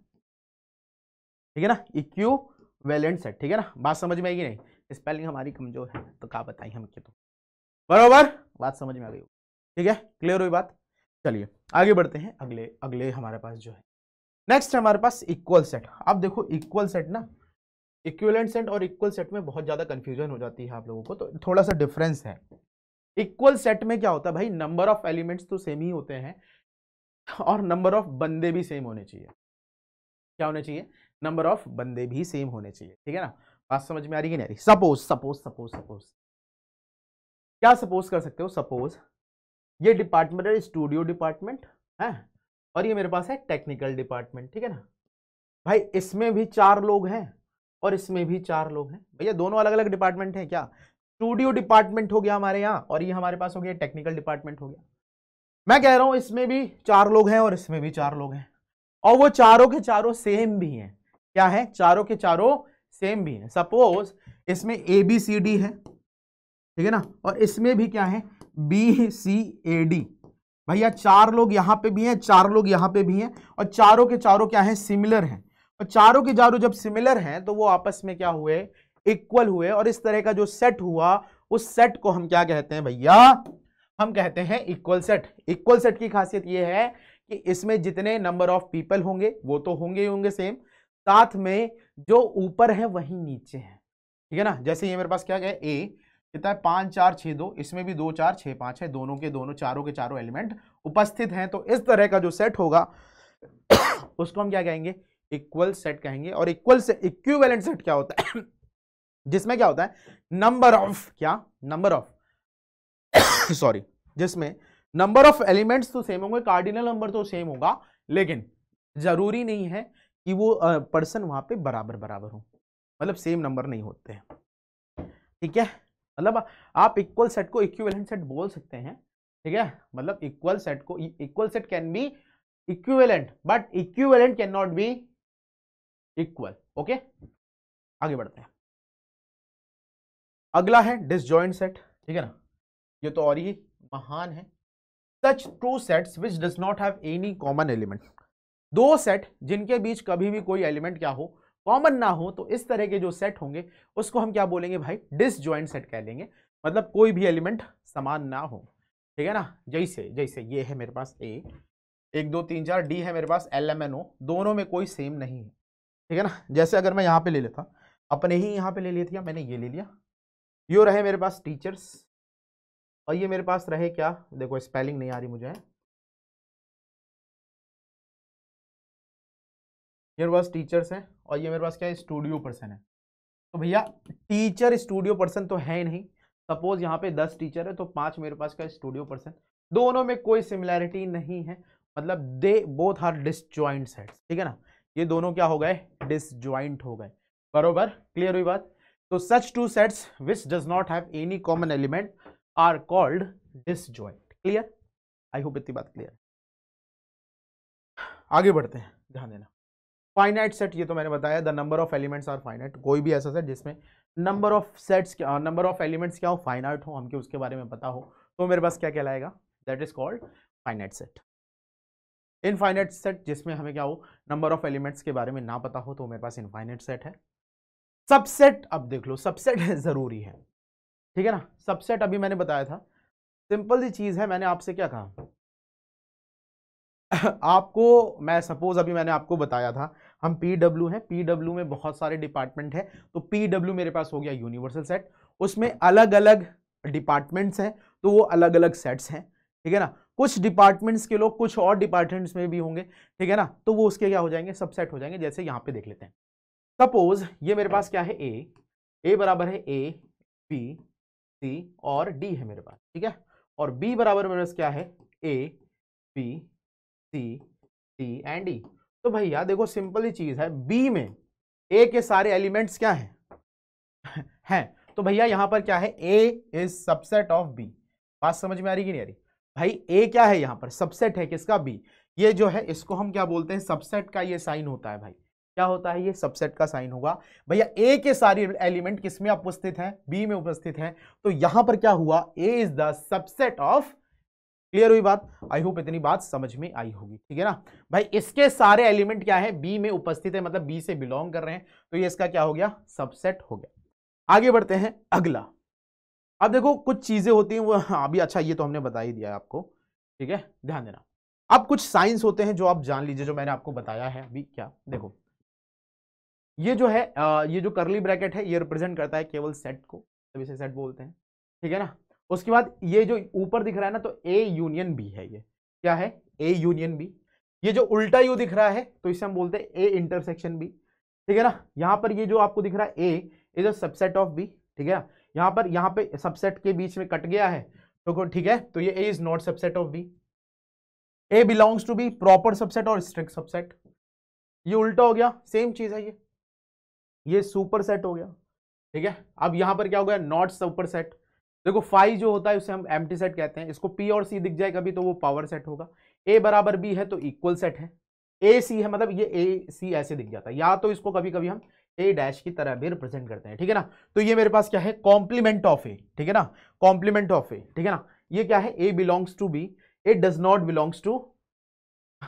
ठीक है ना इक्यूवेलेंट सेट ठीक है ना बात समझ में आएगी नहीं स्पेलिंग हमारी कमज़ोर है तो कहा बताई हम क्यों तो बराबर बात समझ में आ गई ठीक है क्लियर हुई बात चलिए आगे बढ़ते हैं अगले अगले हमारे पास जो है नेक्स्ट हमारे पास इक्वल सेट आप देखो इक्वल सेट ना इक्वलेंट सेट और इक्वल सेट में बहुत ज़्यादा कंफ्यूजन हो जाती है आप लोगों को तो थोड़ा सा डिफरेंस है इक्वल सेट में क्या होता है भाई नंबर ऑफ एलिमेंट्स तो सेम ही होते हैं और नंबर ऑफ बंदे भी सेम होने चाहिए क्या होने चाहिए नंबर ऑफ बंदे भी सेम होने चाहिए ठीक है ना बात समझ में आ रही है नहीं आ रही सपोज सपोज सपोज सपोज क्या सपोज कर सकते हो सपोज ये डिपार्टमेंट है स्टूडियो डिपार्टमेंट है और ये मेरे पास है टेक्निकल डिपार्टमेंट ठीक है ना भाई इसमें भी चार लोग हैं और इसमें भी चार लोग हैं भैया दोनों अलग अलग डिपार्टमेंट हैं क्या स्टूडियो डिपार्टमेंट हो गया हमारे यहाँ और ये हमारे पास हो गया टेक्निकल डिपार्टमेंट हो गया मैं कह रहा हूँ इसमें भी चार लोग हैं और इसमें भी चार लोग हैं और वो चारों के चारों सेम भी हैं क्या है चारों के चारों सेम भी है सपोज इसमें ए बी सी डी है ठीक है ना और इसमें भी क्या है बी सी ए डी भैया चार लोग यहाँ पे भी हैं चार लोग यहाँ पे भी हैं और चारों के चारों क्या है सिमिलर हैं और चारों के चारों जब सिमिलर हैं तो वो आपस में क्या हुए इक्वल हुए और इस तरह का जो सेट हुआ उस सेट को हम क्या कहते हैं भैया हम कहते हैं इक्वल सेट इक्वल सेट की खासियत यह है कि इसमें जितने नंबर ऑफ पीपल होंगे वो तो होंगे ही होंगे सेम साथ में जो ऊपर है वही नीचे है ठीक है ना जैसे ये मेरे पास क्या गया ए कितना है पाँच चार छः दो इसमें भी दो चार छः पाँच है दोनों के दोनों चारों के चारों एलिमेंट उपस्थित हैं तो इस तरह का जो सेट होगा [COUGHS] उसको हम क्या कहेंगे इक्वल सेट कहेंगे और इक्वल से इक्विवेलेंट सेट क्या होता है [COUGHS] जिसमें क्या होता है नंबर ऑफ क्या नंबर ऑफ सॉरी जिसमें नंबर ऑफ एलिमेंट्स तो सेम होंगे कार्डिनल नंबर तो सेम होगा लेकिन जरूरी नहीं है कि वो पर्सन वहाँ पे बराबर बराबर हो मतलब सेम नंबर नहीं होते हैं ठीक है मतलब आप इक्वल सेट को इक्विवेलेंट सेट बोल सकते हैं ठीक है मतलब इक्वल सेट को equal set can be equivalent but equivalent can not be equal okay आगे बढ़ते हैं अगला है डिसजॉइंट सेट ठीक है ना ये तो और ही महान है such two sets which does not have any common element दो सेट जिनके बीच कभी भी कोई एलिमेंट क्या हो कॉमन ना हो तो इस तरह के जो सेट होंगे उसको हम क्या बोलेंगे भाई डिसजॉइंट सेट कह लेंगे मतलब कोई भी एलिमेंट समान ना हो ठीक है ना जैसे जैसे ये है मेरे पास ए एक दो तीन चार डी है मेरे पास एल एम एन ओ दोनों में कोई सेम नहीं है ठीक है ना जैसे अगर मैं यहाँ पे ले लेता अपने ही यहाँ पे ले लिया था मैंने ये ले लिया यो रहे मेरे पास टीचर्स और ये मेरे पास रहे क्या देखो स्पेलिंग नहीं आ रही मुझे है मेरे पास टीचर्स हैं और ये मेरे पास क्या है स्टूडियो पर्सन है तो भैया टीचर स्टूडियो पर्सन तो है नहीं सपोज यहाँ पे दस टीचर है तो पांच मेरे पास क्या स्टूडियो पर्सन दोनों में कोई सिमिलैरिटी नहीं है मतलब दे बोथ हर डिस सेट्स ठीक है ना ये दोनों क्या हो गए डिस हो गए बरोबर क्लियर हुई बात तो such two sets which does not have any common element are called disjoint clear I hope इतनी बात क्लियर आगे बढ़ते हैं ध्यान देना फाइनाइट सेट ये तो मैंने बताया the number of elements are finite कोई भी ऐसा सेट जिसमें नंबर ऑफ सेट्स क्या नंबर ऑफ एलिमेंट्स क्या हो फाइनाइट हो हमको उसके बारे में पता हो तो मेरे पास क्या कहलाएगा that is called finite set infinite set जिसमें हमें क्या हो नंबर ऑफ एलिमेंट्स के बारे में ना पता हो तो मेरे पास इनफाइनाइट सेट है सबसेट अब देख लो सबसेट [LAUGHS] ज़रूरी है ठीक है ना सबसेट अभी मैंने बताया था सिंपल सी चीज़ है मैंने आपसे क्या कहा [LAUGHS] आपको मैं सपोज अभी मैंने आपको बताया था हम पी डब्ल्यू हैं पी डब्ल्यू में बहुत सारे डिपार्टमेंट हैं तो पी डब्ल्यू मेरे पास हो गया यूनिवर्सल सेट उसमें अलग अलग डिपार्टमेंट्स हैं तो वो अलग अलग सेट्स हैं ठीक है ना कुछ डिपार्टमेंट्स के लोग कुछ और डिपार्टमेंट्स में भी होंगे ठीक है ना तो वो उसके क्या हो जाएंगे सबसेट हो जाएंगे जैसे यहाँ पे देख लेते हैं सपोज ये मेरे पास क्या है ए ए बराबर है ए बी सी और डी है मेरे पास ठीक है और बी बराबर मेरे पास क्या है A B C D and E तो भैया देखो सिंपल ही चीज है बी में ए के सारे एलिमेंट्स क्या हैं [LAUGHS] हैं तो भैया यहाँ पर क्या है A is subset of B बात समझ में आ रही कि नहीं आ रही भाई ए क्या है यहाँ पर सबसेट है किसका बी ये जो है इसको हम क्या बोलते हैं सबसेट का ये साइन होता है भाई क्या होता है ये सबसेट का साइन होगा भैया ए के सारे एलिमेंट किसमें उपस्थित हैं बी में उपस्थित हैं तो यहां पर क्या हुआ A is the subset of clear हुई बात आई होप इतनी बात समझ में आई होगी ठीक है ना भाई इसके सारे एलिमेंट क्या है बी में उपस्थित है मतलब बी से बिलोंग कर रहे हैं तो ये इसका क्या हो गया सबसेट हो गया आगे बढ़ते हैं अगला अब देखो कुछ चीजें होती हैं वो हाँ, अभी अच्छा ये तो हमने बता ही दिया है आपको ठीक है ध्यान देना अब कुछ साइंस होते हैं जो आप जान लीजिए जो मैंने आपको बताया है अभी क्या देखो ये जो है ये जो करली ब्रैकेट है ये रिप्रेजेंट करता है केवल सेट को तभी से सेट बोलते हैं ठीक है ना उसके बाद ये जो ऊपर दिख रहा है ना तो ए यूनियन बी है ये क्या है ए यूनियन बी ये जो उल्टा यू दिख रहा है तो इसे हम बोलते हैं ए इंटरसेक्शन बी ठीक है ना यहाँ पर ये जो आपको दिख रहा है A is a subset of B ठीक है यहाँ पर यहाँ पे सबसेट के बीच में कट गया है तो ठीक है तो ये A is not subset of B A belongs to B proper subset और स्ट्रिक्ट सबसेट ये उल्टा हो गया सेम चीज है ये ये सुपर सेट हो गया ठीक है अब यहां पर क्या हो गया नॉट सुपर सेट देखो फाइव जो होता है उसे हम एम सेट कहते हैं इसको पी और सी दिख जाए कभी तो वो पावर सेट होगा ए बराबर बी है तो इक्वल सेट है ए सी है मतलब ये ए सी ऐसे दिख जाता है या तो इसको कभी कभी हम ए डैश की तरह भी रिप्रेजेंट करते हैं ठीक है ना तो ये मेरे पास क्या है कॉम्प्लीमेंट ऑफ ए ठीक है ना कॉम्प्लीमेंट ऑफ ए ठीक है ना ये क्या है A belongs to B A does not belongs to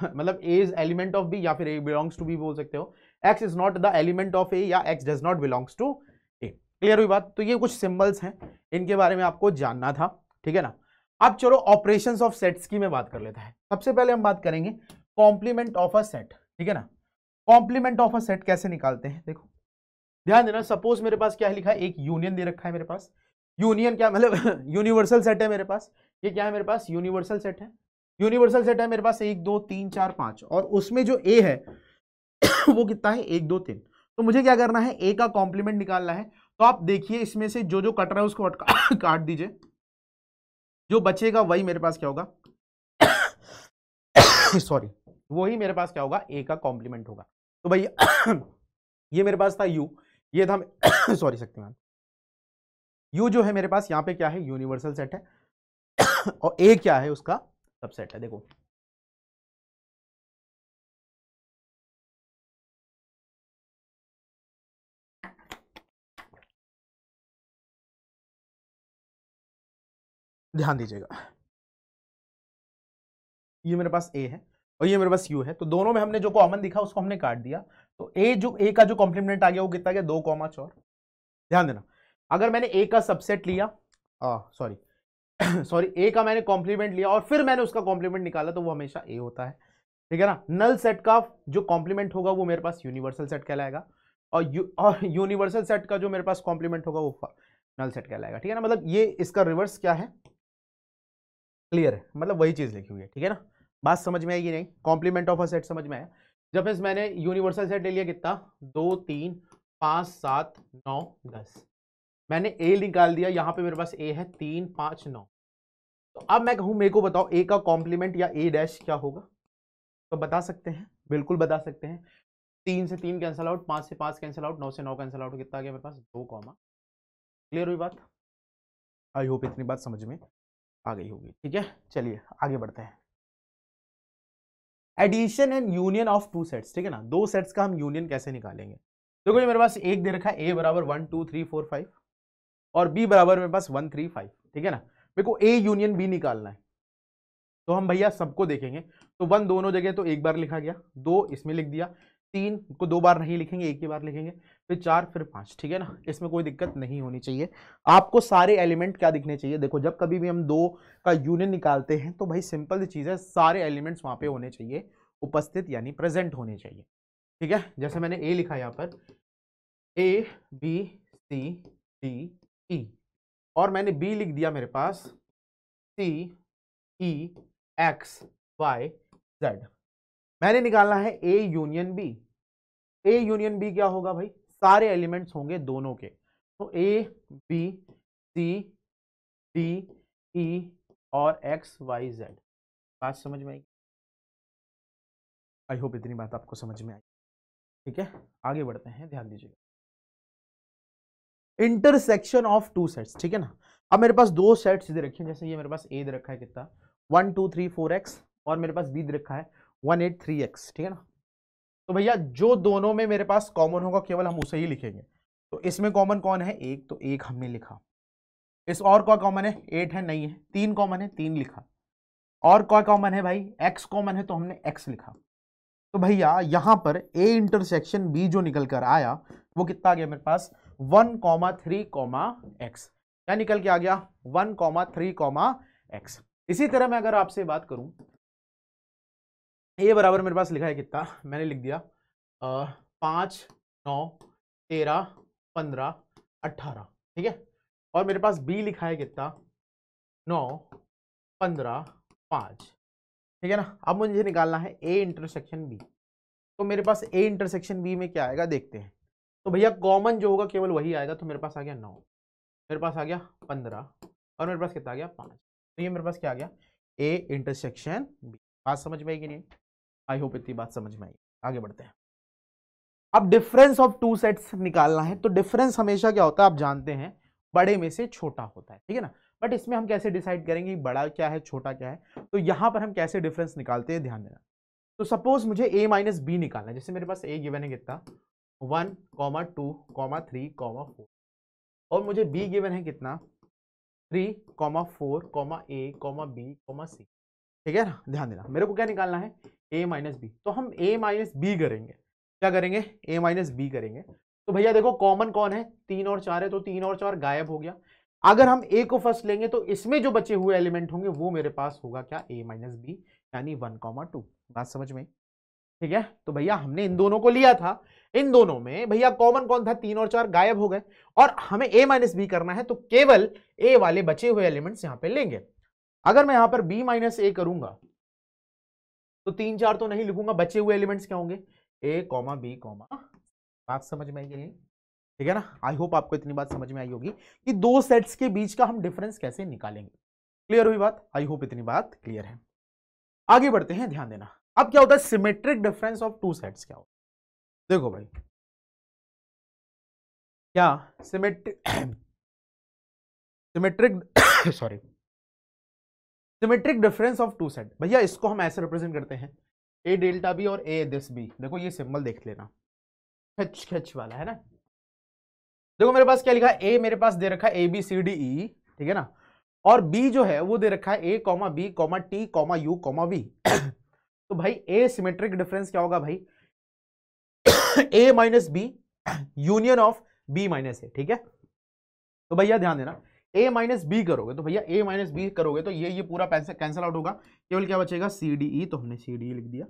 मतलब A is element of B या फिर ए बिलोंग्स टू बी बोल सकते हो X is not the element of A या X does not belongs to clear हुई बात तो ये कुछ सिंबल्स हैं इनके बारे में आपको जानना था ठीक है ना अब चलो ऑपरेशंस ऑफ सेट्स की मैं बात कर लेता है सबसे पहले हम बात करेंगे कॉम्प्लीमेंट ऑफ अ सेट ठीक है ना कॉम्प्लीमेंट ऑफ अ सेट कैसे निकालते हैं देखो ध्यान देना सपोज मेरे पास क्या है लिखा है एक यूनियन दे रखा है मेरे पास यूनियन क्या मतलब [LAUGHS] यूनिवर्सल सेट है मेरे पास ये क्या है मेरे पास यूनिवर्सल सेट है यूनिवर्सल सेट है मेरे पास एक दो तीन चार पाँच और उसमें जो ए है [COUGHS] वो कितना है एक दो तीन तो मुझे क्या करना है ए का कॉम्प्लीमेंट निकालना है तो आप देखिए इसमें से जो जो कट रहा है उसको [COUGHS] काट दीजिए जो बचेगा वही मेरे पास क्या होगा [COUGHS] सॉरी वही मेरे पास क्या होगा ए का कॉम्प्लीमेंट होगा तो भाई [COUGHS] ये मेरे पास था यू ये था सॉरी शक्तिमान यू जो है मेरे पास यहाँ पे क्या है यूनिवर्सल सेट है और ए क्या है उसका सबसेट है देखो ध्यान दीजिएगा ये मेरे पास ए है और ये मेरे पास यू है तो दोनों में हमने जो कॉमन दिखा उसको हमने काट दिया तो ए जो ए का जो कॉम्प्लीमेंट आ गया वो कितना गया दो कॉमा चौर ध्यान देना अगर मैंने ए का सबसेट लिया सॉरी सॉरी ए का मैंने कॉम्प्लीमेंट लिया और फिर मैंने उसका कॉम्प्लीमेंट निकाला तो वो हमेशा ए होता है ठीक है ना नल सेट का जो कॉम्प्लीमेंट होगा वो मेरे पास यूनिवर्सल सेट कहलाएगा और यू और यूनिवर्सल सेट का जो मेरे पास कॉम्प्लीमेंट होगा वो नल सेट कहलाएगा ठीक है ना मतलब ये इसका रिवर्स क्या है क्लियर है मतलब वही चीज़ लिखी हुई है ठीक है ना बात समझ में आई नहीं कॉम्प्लीमेंट ऑफ अ सेट समझ में आया जब इस मैंने यूनिवर्सल सेट ले लिया कितना दो तीन पाँच सात नौ दस मैंने ए निकाल दिया यहाँ पे मेरे पास ए है तीन पाँच नौ तो अब मैं कहूँ मेरे को बताओ ए का कॉम्प्लीमेंट या ए डैश क्या होगा तो बता सकते हैं बिल्कुल बता सकते हैं तीन से तीन कैंसिल आउट पाँच से पाँच कैंसिल आउट नौ से नौ कैंसिल आउट कितना आ गया मेरे पास दो कॉमा क्लियर हुई बात आई होप इतनी बात समझ में आ गई होगी ठीक है चलिए आगे बढ़ते हैं addition and union of two sets ठीक है ना दो सेट्स का हम यूनियन कैसे निकालेंगे देखो ये मेरे पास एक दे रखा है ए बराबर one two three four five और बी बराबर मेरे पास वन थ्री फाइव ठीक है ना मेरे को ए यूनियन बी निकालना है तो हम भैया सबको देखेंगे तो वन दोनों जगह तो एक बार लिखा गया दो इसमें लिख दिया तीन को दो बार नहीं लिखेंगे एक ही बार लिखेंगे फिर चार फिर पांच ठीक है ना इसमें कोई दिक्कत नहीं होनी चाहिए आपको सारे एलिमेंट क्या दिखने चाहिए देखो जब कभी भी हम दो का यूनियन निकालते हैं तो भाई सिंपल चीज़ है सारे एलिमेंट्स वहां पे होने चाहिए उपस्थित यानी प्रेजेंट होने चाहिए ठीक है जैसे मैंने ए लिखा यहाँ पर ए बी सी डी ई और मैंने बी लिख दिया मेरे पास C E X Y Z मैंने निकालना है A union B A union B क्या होगा भाई सारे एलिमेंट्स होंगे दोनों के तो ए बी सी डी ई और एक्स वाई जेड बात समझ में आई आई होप इतनी बात आपको समझ में आई ठीक है आगे बढ़ते हैं ध्यान दीजिएगा इंटरसेक्शन ऑफ टू सेट्स ठीक है ना अब मेरे पास दो सेट्स दे रखे हैं जैसे ये मेरे पास ए दे रखा है कितना one two three four X और मेरे पास बी दे रखा है वन एट थ्री एक्स ठीक है ना तो भैया जो दोनों में मेरे पास कॉमन होगा केवल हम उसे ही लिखेंगे तो इसमें कॉमन कौन है एक तो एक हमने लिखा इस और क्या कॉमन है एट है नहीं है तीन कॉमन है तीन लिखा और क्या कॉमन है भाई एक्स कॉमन है तो हमने एक्स लिखा तो भैया यहां पर ए इंटरसेक्शन बी जो निकल कर आया वो कितना आ गया मेरे पास one comma three comma X क्या निकल के आ गया one comma three comma X इसी तरह मैं अगर आपसे बात करूं ए बराबर मेरे पास लिखा है कितना मैंने लिख दिया पाँच नौ तेरह पंद्रह अट्ठारह ठीक है और मेरे पास बी लिखा है कितना नौ पंद्रह पाँच ठीक है ना अब मुझे निकालना है ए इंटरसेक्शन बी तो मेरे पास ए इंटरसेक्शन बी में क्या आएगा देखते हैं तो भैया कॉमन जो होगा केवल वही आएगा तो मेरे पास आ गया नौ मेरे पास आ गया पंद्रह और मेरे पास कितना आ गया पाँच तो ये मेरे पास क्या आ गया ए इंटरसेक्शन बी बात समझ में आई कि नहीं आई होप इतनी बात समझ में आई आगे बढ़ते हैं अब डिफरेंस ऑफ टू सेट्स निकालना है तो डिफरेंस हमेशा क्या होता है आप जानते हैं बड़े में से छोटा होता है ठीक है ना बट इसमें हम कैसे डिसाइड करेंगे बड़ा क्या है छोटा क्या है तो यहां पर हम कैसे डिफरेंस निकालते हैं ध्यान देना तो सपोज मुझे ए माइनस बी निकालना है जैसे मेरे पास ए गिवन है कितना one comma two comma three comma four और मुझे बी गिवन है कितना three comma four comma A comma B comma C ठीक है ना ध्यान देना मेरे को क्या निकालना है ए माइनस बी तो हम ए माइनस बी करेंगे क्या करेंगे ए माइनस बी करेंगे तो भैया देखो कॉमन कौन है तीन और चार है तो तीन और चार गायब हो गया अगर हम ए को फर्स्ट लेंगे तो इसमें जो बचे हुए एलिमेंट होंगे वो मेरे पास होगा क्या ए माइनस बी यानी वन कॉमा टू बात समझ में ठीक है तो भैया हमने इन दोनों को लिया था इन दोनों में भैया कॉमन कौन था तीन और चार गायब हो गए और हमें ए माइनस बी करना है तो केवल ए वाले बचे हुए एलिमेंट्स यहाँ पे लेंगे अगर मैं यहां पर बी माइनस ए करूंगा तो तीन चार तो नहीं लिखूंगा बचे हुए एलिमेंट्स क्या होंगे ए कॉमा बी कॉमा बात समझ में आई नहीं ठीक है ना आई होप आपको इतनी बात समझ में आई होगी कि दो सेट्स के बीच का हम डिफरेंस कैसे निकालेंगे क्लियर हुई बात आई होप इतनी बात क्लियर है आगे बढ़ते हैं ध्यान देना अब क्या होता है symmetric difference of two sets क्या होता है देखो भाई क्या symmetric symmetric sorry symmetric difference of two set भैया इसको हम ऐसे रिप्रेजेंट करते हैं ए डेल्टा बी और ए दिस बी देखो ये सिंबल देख लेना खच खच वाला है ना देखो मेरे पास क्या लिखा ए मेरे पास दे रखा है ए बी सी डी ई ठीक है ना और बी जो है वो दे रखा है A comma B comma T comma U comma V तो भाई ए सिमेट्रिक डिफरेंस क्या होगा भाई A minus B union of B minus A ठीक है तो भैया ध्यान देना ए माइनस बी करोगे तो भैया ए माइनस बी करोगे तो ये ये पूरा पैसा कैंसिल आउट होगा केवल क्या बचेगा सी डी ई तो हमने सी डी ई लिख दिया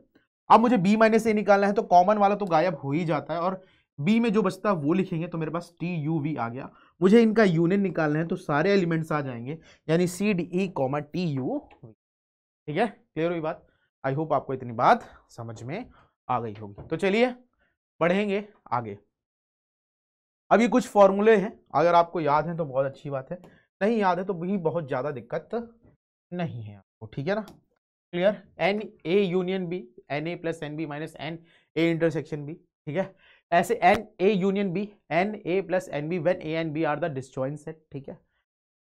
अब मुझे बी माइनस ए निकालना है तो कॉमन वाला तो गायब हो ही जाता है और बी में जो बचता है वो लिखेंगे तो मेरे पास टी यू वी आ गया मुझे इनका यूनियन निकालना है तो सारे एलिमेंट्स आ जाएंगे यानी C D E common T U ठीक है क्लियर हुई बात आई होप आपको इतनी बात समझ में आ गई होगी तो चलिए बढ़ेंगे आगे अब ये कुछ फॉर्मूले हैं अगर आपको याद है तो बहुत अच्छी बात है नहीं याद है तो भी बहुत ज़्यादा दिक्कत नहीं है आपको ठीक है ना clear n A union B n A plus n B minus n A intersection B ठीक है ऐसे n A union B n A plus n B when A and B are the disjoint set ठीक है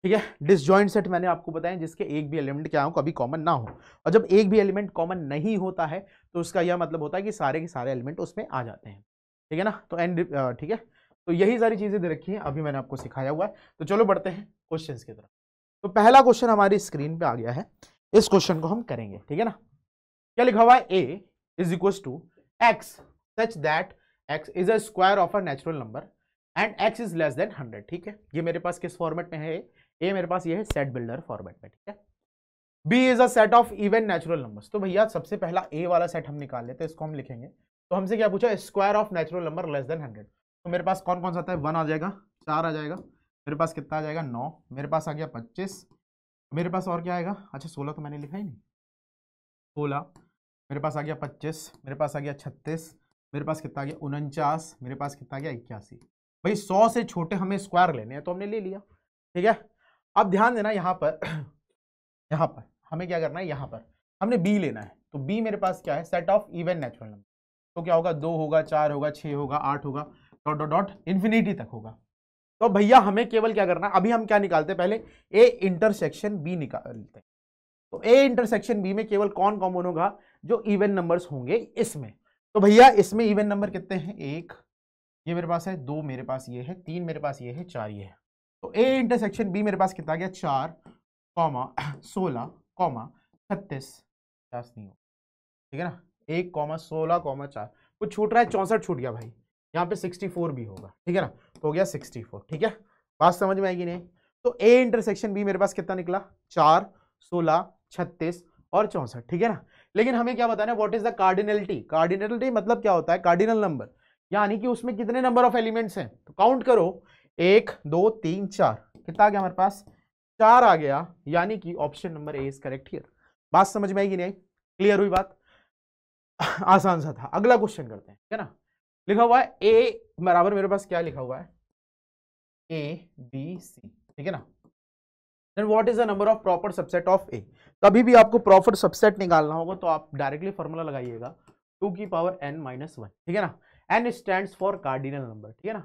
ठीक है disjoint set मैंने आपको बताया जिसके एक भी एलिमेंट क्या हो कभी कॉमन ना हो और जब एक भी एलिमेंट कॉमन नहीं होता है तो उसका यह मतलब होता है कि सारे के सारे एलिमेंट उसमें आ जाते हैं ठीक है ना तो एन ठीक है तो यही सारी चीज़ें दे रखी हैं अभी मैंने आपको सिखाया हुआ है तो चलो बढ़ते हैं क्वेश्चन की तरफ तो पहला क्वेश्चन हमारी स्क्रीन पे आ गया है इस क्वेश्चन को हम करेंगे ठीक है ना क्या लिखा हुआ है A is equal to x such that x is a square of a natural number and x is less than hundred ठीक है ये मेरे पास किस फॉर्मेट में है ए मेरे पास ये है सेट बिल्डर फॉर्मेट में ठीक है B is a set of even natural numbers तो भैया सबसे पहला ए वाला सेट हम निकाल लेते हैं इसको हम लिखेंगे तो हमसे क्या पूछा square of natural number less than hundred तो मेरे पास कौन कौन सा आता है वन आ जाएगा चार आ जाएगा मेरे पास कितना आ जाएगा नौ मेरे पास आ गया पच्चीस मेरे पास और क्या आएगा अच्छा सोलह तो मैंने लिखा ही नहीं सोलह मेरे पास आ गया पच्चीस मेरे पास आ गया छत्तीस मेरे पास कितना आ गया उनचास मेरे पास कितना आ गया इक्यासी भाई सौ से छोटे हमें स्क्वायर लेने हैं तो हमने ले लिया ठीक है अब ध्यान देना यहाँ पर [CLEARS THROAT] यहाँ पर हमें क्या करना है यहाँ पर हमने बी लेना है तो बी मेरे पास क्या है set of even natural number तो क्या होगा दो होगा चार होगा छः होगा आठ होगा डॉट डॉट डॉट इन्फिनिटी तक होगा तो भैया हमें केवल क्या करना अभी हम क्या निकालते हैं पहले ए इंटरसेक्शन बी निकालते हैं तो ए इंटरसेक्शन बी में केवल कौन कॉमन होगा जो इवन नंबर्स होंगे इसमें तो भैया इसमें इवन नंबर कितने हैं एक ये मेरे पास है दो मेरे पास ये है तीन मेरे पास ये है चार ये है तो ए इंटरसेक्शन बी मेरे पास कितना आ गया चार कॉमा [COUGHS] सोलह कॉमा छत्तीस पचास नहीं हो ठीक है ना एक कॉमा सोलह कॉमा चार कुछ छूट रहा है चौंसठ छूट गया भाई यहाँ पे 64 भी होगा ठीक है ना तो हो गया 64 ठीक है बात समझ में आएगी नहीं तो ए इंटरसेक्शन बी मेरे पास कितना निकला चार सोलह छत्तीस और चौंसठ ठीक है ना लेकिन हमें क्या बताना है what is the cardinality cardinality मतलब क्या होता है कार्डिनल नंबर यानी कि उसमें कितने नंबर ऑफ एलिमेंट्स हैं तो काउंट करो एक दो तीन चार कितना आ गया हमारे पास चार आ गया यानी कि option number A is correct here बात समझ में आएगी नहीं क्लियर हुई बात आसान सा था अगला क्वेश्चन करते हैं ठीक है ना लिखा हुआ है ए बराबर मेरे पास क्या लिखा हुआ है ए बी सी ठीक है ना then what is the number of proper subset of A कभी भी आपको प्रॉपर सबसेट निकालना होगा तो आप डायरेक्टली फॉर्मूला लगाइएगा टू की पावर एन माइनस वन ठीक है ना n stand for cardinal number ठीक है ना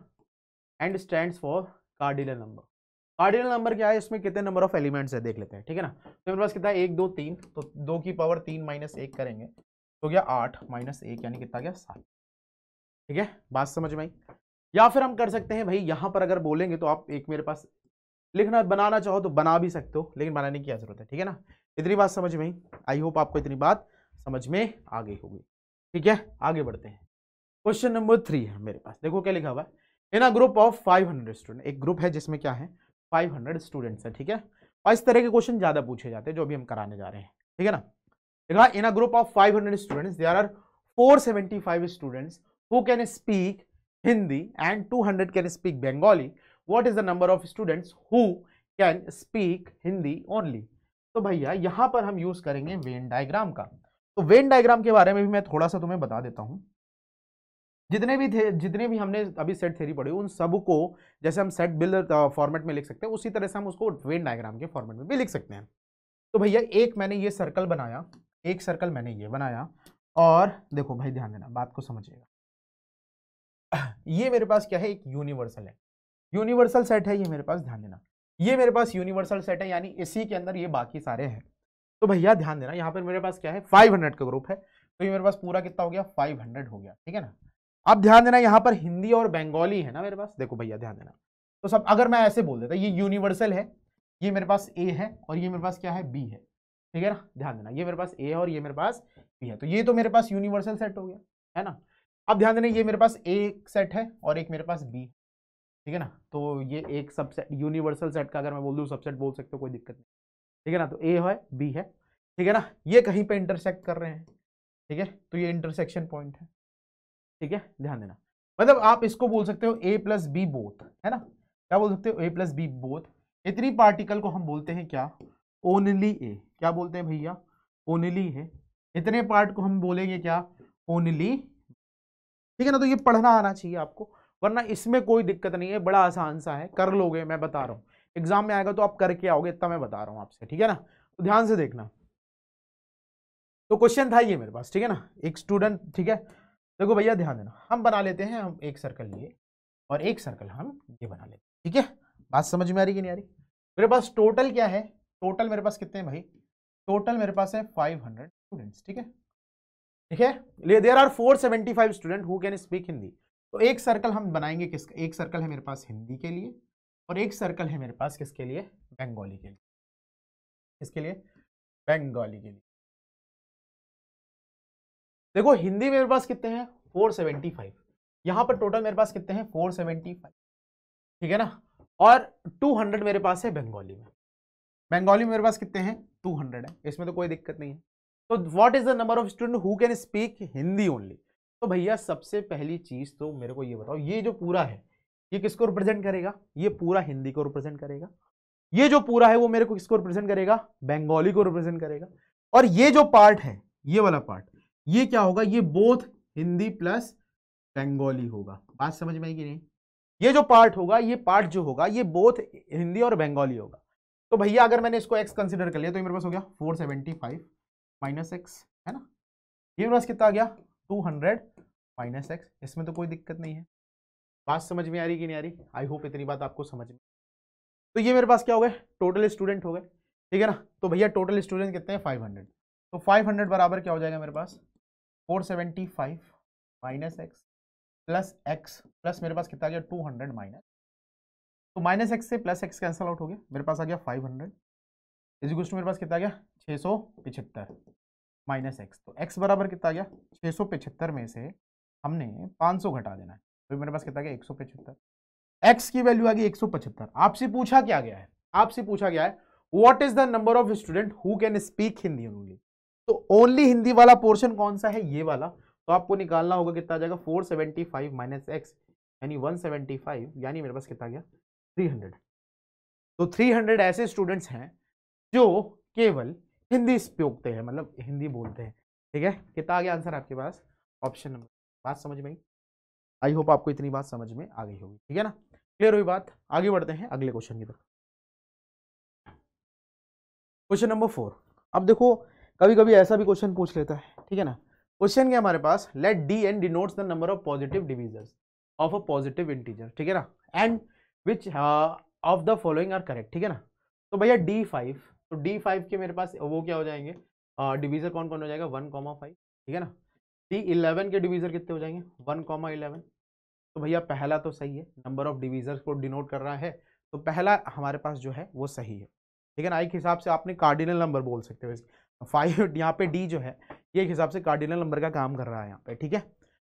n stand for cardinal number cardinal number क्या है इसमें कितने नंबर ऑफ एलिमेंट्स है देख लेते हैं ठीक है ना तो मेरे पास कितना है एक दो तीन तो दो की पावर तीन माइनस एक करेंगे तो क्या आठ माइनस एक यानी कितना गया सात ठीक है बात समझ में आई या फिर हम कर सकते हैं भाई यहां पर अगर बोलेंगे तो आप एक मेरे पास लिखना बनाना चाहो तो बना भी सकते हो लेकिन बनाने की क्या जरूरत है ठीक है ना इतनी बात समझ में आई होप आपको इतनी बात समझ में आ गई होगी ठीक है आगे बढ़ते हैं क्वेश्चन नंबर थ्री है मेरे पास देखो क्या लिखा हुआ है in a group of 500 student एक ग्रुप है जिसमें क्या है 500 स्टूडेंट्स है ठीक है और इस तरह के क्वेश्चन ज़्यादा पूछे जाते हैं जो अभी हम कराने जा रहे हैं ठीक है ना देखा in a group of five hundred students there are 475 students who can speak Hindi and 200 can speak Bengali, what is the number of students who can speak Hindi only? तो भैया यहाँ पर हम यूज करेंगे वेन डायग्राम का तो Venn diagram के बारे में भी मैं थोड़ा सा तुम्हें बता देता हूँ जितने भी थे जितने भी हमने अभी सेट थेरी पढ़ी उन सब को जैसे हम सेट बिल फॉर्मेट में लिख सकते हैं उसी तरह से हम उसको वेन डायग्राम के फॉर्मेट में भी लिख सकते हैं तो भैया एक मैंने ये सर्कल बनाया एक सर्कल मैंने ये बनाया और देखो भाई ध्यान देना बात को समझिएगा ये मेरे पास क्या है एक यूनिवर्सल है यूनिवर्सल सेट है ये मेरे पास ध्यान देना ये मेरे पास यूनिवर्सल सेट है यानी इसी के अंदर ये बाकी सारे हैं तो भैया ध्यान देना यहाँ पर मेरे पास क्या है 500 का ग्रुप है तो ये मेरे पास पूरा कितना हो गया 500 हो गया ठीक है ना अब ध्यान देना यहाँ पर हिंदी और बंगाली है ना मेरे पास देखो भैया ध्यान देना तो सब अगर मैं ऐसे बोल देता ये यूनिवर्सल है ये मेरे पास ए है और ये मेरे पास क्या है बी है ठीक है ना ध्यान देना ये मेरे पास ए है और ये मेरे पास बी है तो ये तो मेरे पास यूनिवर्सल सेट हो गया है ना अब ध्यान देना ये मेरे पास एक सेट है और एक मेरे पास बी ठीक है ना तो ये एक सबसेट यूनिवर्सल सेट का अगर मैं बोल दूँ सबसेट बोल सकते हो कोई दिक्कत नहीं ठीक है ना तो ए है बी है ठीक है ना ये कहीं पे इंटरसेक्ट कर रहे हैं ठीक है तो ये इंटरसेक्शन पॉइंट है ठीक है ध्यान देना मतलब आप इसको बोल सकते हो ए प्लस बी बोथ है ना क्या बोल सकते हो ए प्लस बी बोथ इतनी पार्टिकल को हम बोलते हैं क्या ओनली ए क्या बोलते हैं भैया ओनली है इतने पार्ट को हम बोलेंगे क्या ओनली ठीक है ना तो ये पढ़ना आना चाहिए आपको वरना इसमें कोई दिक्कत नहीं है बड़ा आसान सा है कर लोगे मैं बता रहा हूँ एग्जाम में आएगा तो आप करके आओगे इतना मैं बता रहा हूँ आपसे ठीक है ना तो ध्यान से देखना तो क्वेश्चन था ये मेरे पास ठीक है ना एक स्टूडेंट ठीक है देखो भैया ध्यान देना हम बना लेते हैं हम एक सर्कल लिए और एक सर्कल हम ये बना लेते हैं ठीक है बात समझ में आ रही कि नहीं आ रही मेरे पास टोटल क्या है टोटल मेरे पास कितने हैं भाई टोटल मेरे पास है 500 स्टूडेंट्स ठीक है ठीक है there are four seventy five student who can speak Hindi तो एक सर्कल हम बनाएंगे किसका एक सर्कल है मेरे पास हिंदी के लिए और एक सर्कल है मेरे पास किसके लिए बंगाली के लिए किसके लिए बंगाली के लिए देखो हिंदी मेरे पास कितने हैं फोर सेवेंटी फाइव यहाँ पर टोटल मेरे पास कितने हैं फोर सेवेंटी फाइव ठीक है ना और टू हंड्रेड मेरे पास है बंगाली में बंगाली में मेरे पास कितने हैं टू हंड्रेड है इसमें तो कोई दिक्कत नहीं है तो what is the number of student who can speak Hindi only तो भैया सबसे पहली चीज तो मेरे को ये बताओ ये जो पूरा है ये किसको रिप्रेजेंट करेगा ये पूरा हिंदी को रिप्रेजेंट करेगा ये जो पूरा है वो मेरे को किसको रिप्रेजेंट करेगा बंगाली को रिप्रेजेंट करेगा और ये जो पार्ट है ये वाला पार्ट ये क्या होगा ये बोथ हिंदी प्लस बंगाली होगा बात समझ में आएगी नहीं ये जो पार्ट होगा ये पार्ट जो होगा ये बोथ हिंदी और बंगाली होगा तो भैया अगर मैंने इसको एक्स कंसिडर कर लिया तो मेरे पास हो गया four seventy five minus x है ना ये मेरे पास कितना आ गया टू हंड्रेड माइनस एक्स इसमें तो कोई दिक्कत नहीं है बात समझ में आ रही कि नहीं आ रही आई होप इतनी बात आपको समझ में तो ये मेरे पास क्या हो गए टोटल स्टूडेंट हो गए ठीक है ना तो भैया टोटल स्टूडेंट कितने हैं फाइव हंड्रेड तो फाइव हंड्रेड बराबर क्या हो जाएगा मेरे पास four seventy five minus x plus x plus मेरे पास कितना आ गया टू हंड्रेड माइनस तो माइनस एक्स से प्लस एक्स कैंसल आउट हो गया मेरे पास आ गया फाइव हंड्रेड इजिक्वल टू मेरे पास कितना गया छः सौ पिछहत्तर माइनस एक्स तो एक्स बराबर कितना गया छः सौ पिछहत्तर में से हमने पाँच सौ घटा देना है तो मेरे पास कितना गया एक सौ पिछहत्तर एक्स की वैल्यू आ गई एक सौ पचहत्तर आपसे पूछा क्या गया है आपसे पूछा गया है what is the number of student who can speak Hindi only तो ओनली हिंदी वाला पोर्शन कौन सा है ये वाला तो आपको निकालना होगा कितना आ जाएगा four seventy five minus x यानी वन सेवेंटी फाइव यानी मेरे पास कितना गया थ्री हंड्रेड तो थ्री हंड्रेड ऐसे स्टूडेंट्स हैं जो केवल हिंदी उपयोगते हैं मतलब हिंदी बोलते हैं ठीक है कितना आ गया आंसर आपके पास ऑप्शन नंबर बात समझ में आई आई होप आपको इतनी बात समझ में आ गई होगी ठीक है ना क्लियर हुई बात आगे बढ़ते हैं अगले क्वेश्चन की तरफ क्वेश्चन नंबर फोर अब देखो कभी कभी ऐसा भी क्वेश्चन पूछ लेता है ठीक है ना क्वेश्चन क्या हमारे पास let D n denotes the number of positive divisors of a positive integer ठीक है ना and which of the following are correct ठीक है ना तो भैया डी फाइव तो डी फाइव के मेरे पास वो क्या हो जाएंगे डिवीज़र कौन कौन हो जाएगा वन कॉमा फाइव ठीक है ना डी इलेवन के डिवीज़र कितने हो जाएंगे वन कॉमा इलेवन तो भैया पहला तो सही है नंबर ऑफ डिवीजर को डिनोट कर रहा है तो पहला हमारे पास जो है वो सही है ठीक है ना एक हिसाब से आपने कार्डिनल नंबर बोल सकते हो फाइव [LAUGHS] यहाँ पे डी जो है ये एक हिसाब से कार्डिनल नंबर का काम कर रहा है यहाँ पे ठीक है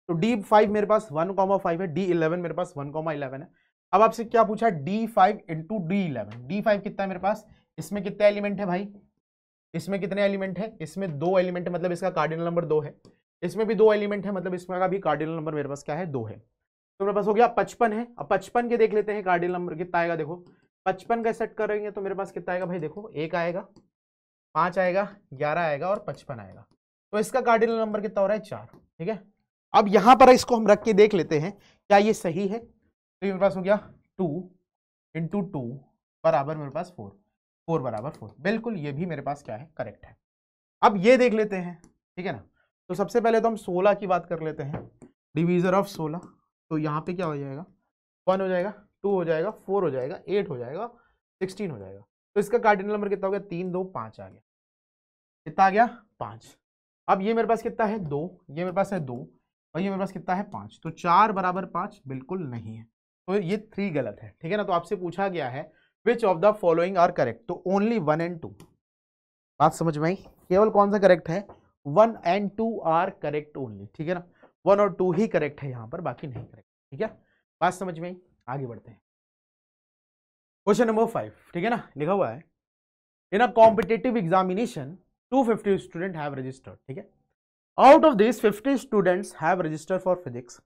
तो डी फाइव मेरे पास वन कॉमा फाइव है डी इलेवन मेरे पास वन कॉमा इलेवन है अब आपसे क्या पूछा D five into D eleven D five कितना है मेरे पास इसमें कितने एलिमेंट है भाई इसमें कितने एलिमेंट है इसमें दो एलिमेंट है मतलब इसका कार्डिनल नंबर दो है इसमें भी दो एलिमेंट है मतलब इसमें का भी कार्डिनल नंबर मेरे पास क्या है दो है तो मेरे पास हो गया पचपन है अब पचपन के देख लेते हैं कार्डिनल नंबर कितना आएगा देखो पचपन का सेट करेंगे तो मेरे पास कितना आएगा भाई देखो एक आएगा पाँच आएगा ग्यारह आएगा और पचपन आएगा तो इसका कार्डिनल नंबर कितना हो रहा है चार ठीक है अब यहाँ पर इसको हम रख के देख लेते हैं क्या ये सही है तो मेरे पास हो गया टू इंटू टू बराबर मेरे पास फोर फोर बराबर फोर बिल्कुल ये भी मेरे पास क्या है करेक्ट है अब ये देख लेते हैं ठीक है ना तो सबसे पहले तो हम सोलह की बात कर लेते हैं डिवीज़र ऑफ सोलह तो यहाँ पे क्या हो जाएगा वन हो जाएगा टू हो जाएगा फोर हो जाएगा एट हो जाएगा सिक्सटीन हो जाएगा तो इसका कार्डिनल नंबर कितना हो गया तीन दो पाँच आ गया कितना आ गया पाँच अब ये मेरे पास कितना है दो ये मेरे पास है दो और ये मेरे पास कितना है पाँच तो चार बराबर पाँच बिल्कुल नहीं है तो ये थ्री गलत है ठीक है ना तो आपसे पूछा गया है which of the following are correct तो ओनली वन एंड टू बात समझ में आई केवल कौन सा करेक्ट है one and two are correct only ठीक है ना वन और टू ही करेक्ट है यहाँ पर बाकी नहीं करेक्ट ठीक है बात समझ में आई आगे बढ़ते हैं क्वेश्चन नंबर फाइव ठीक है ना लिखा हुआ है in a competitive examination 250 student have registered ठीक है out of this 50 students have registered for physics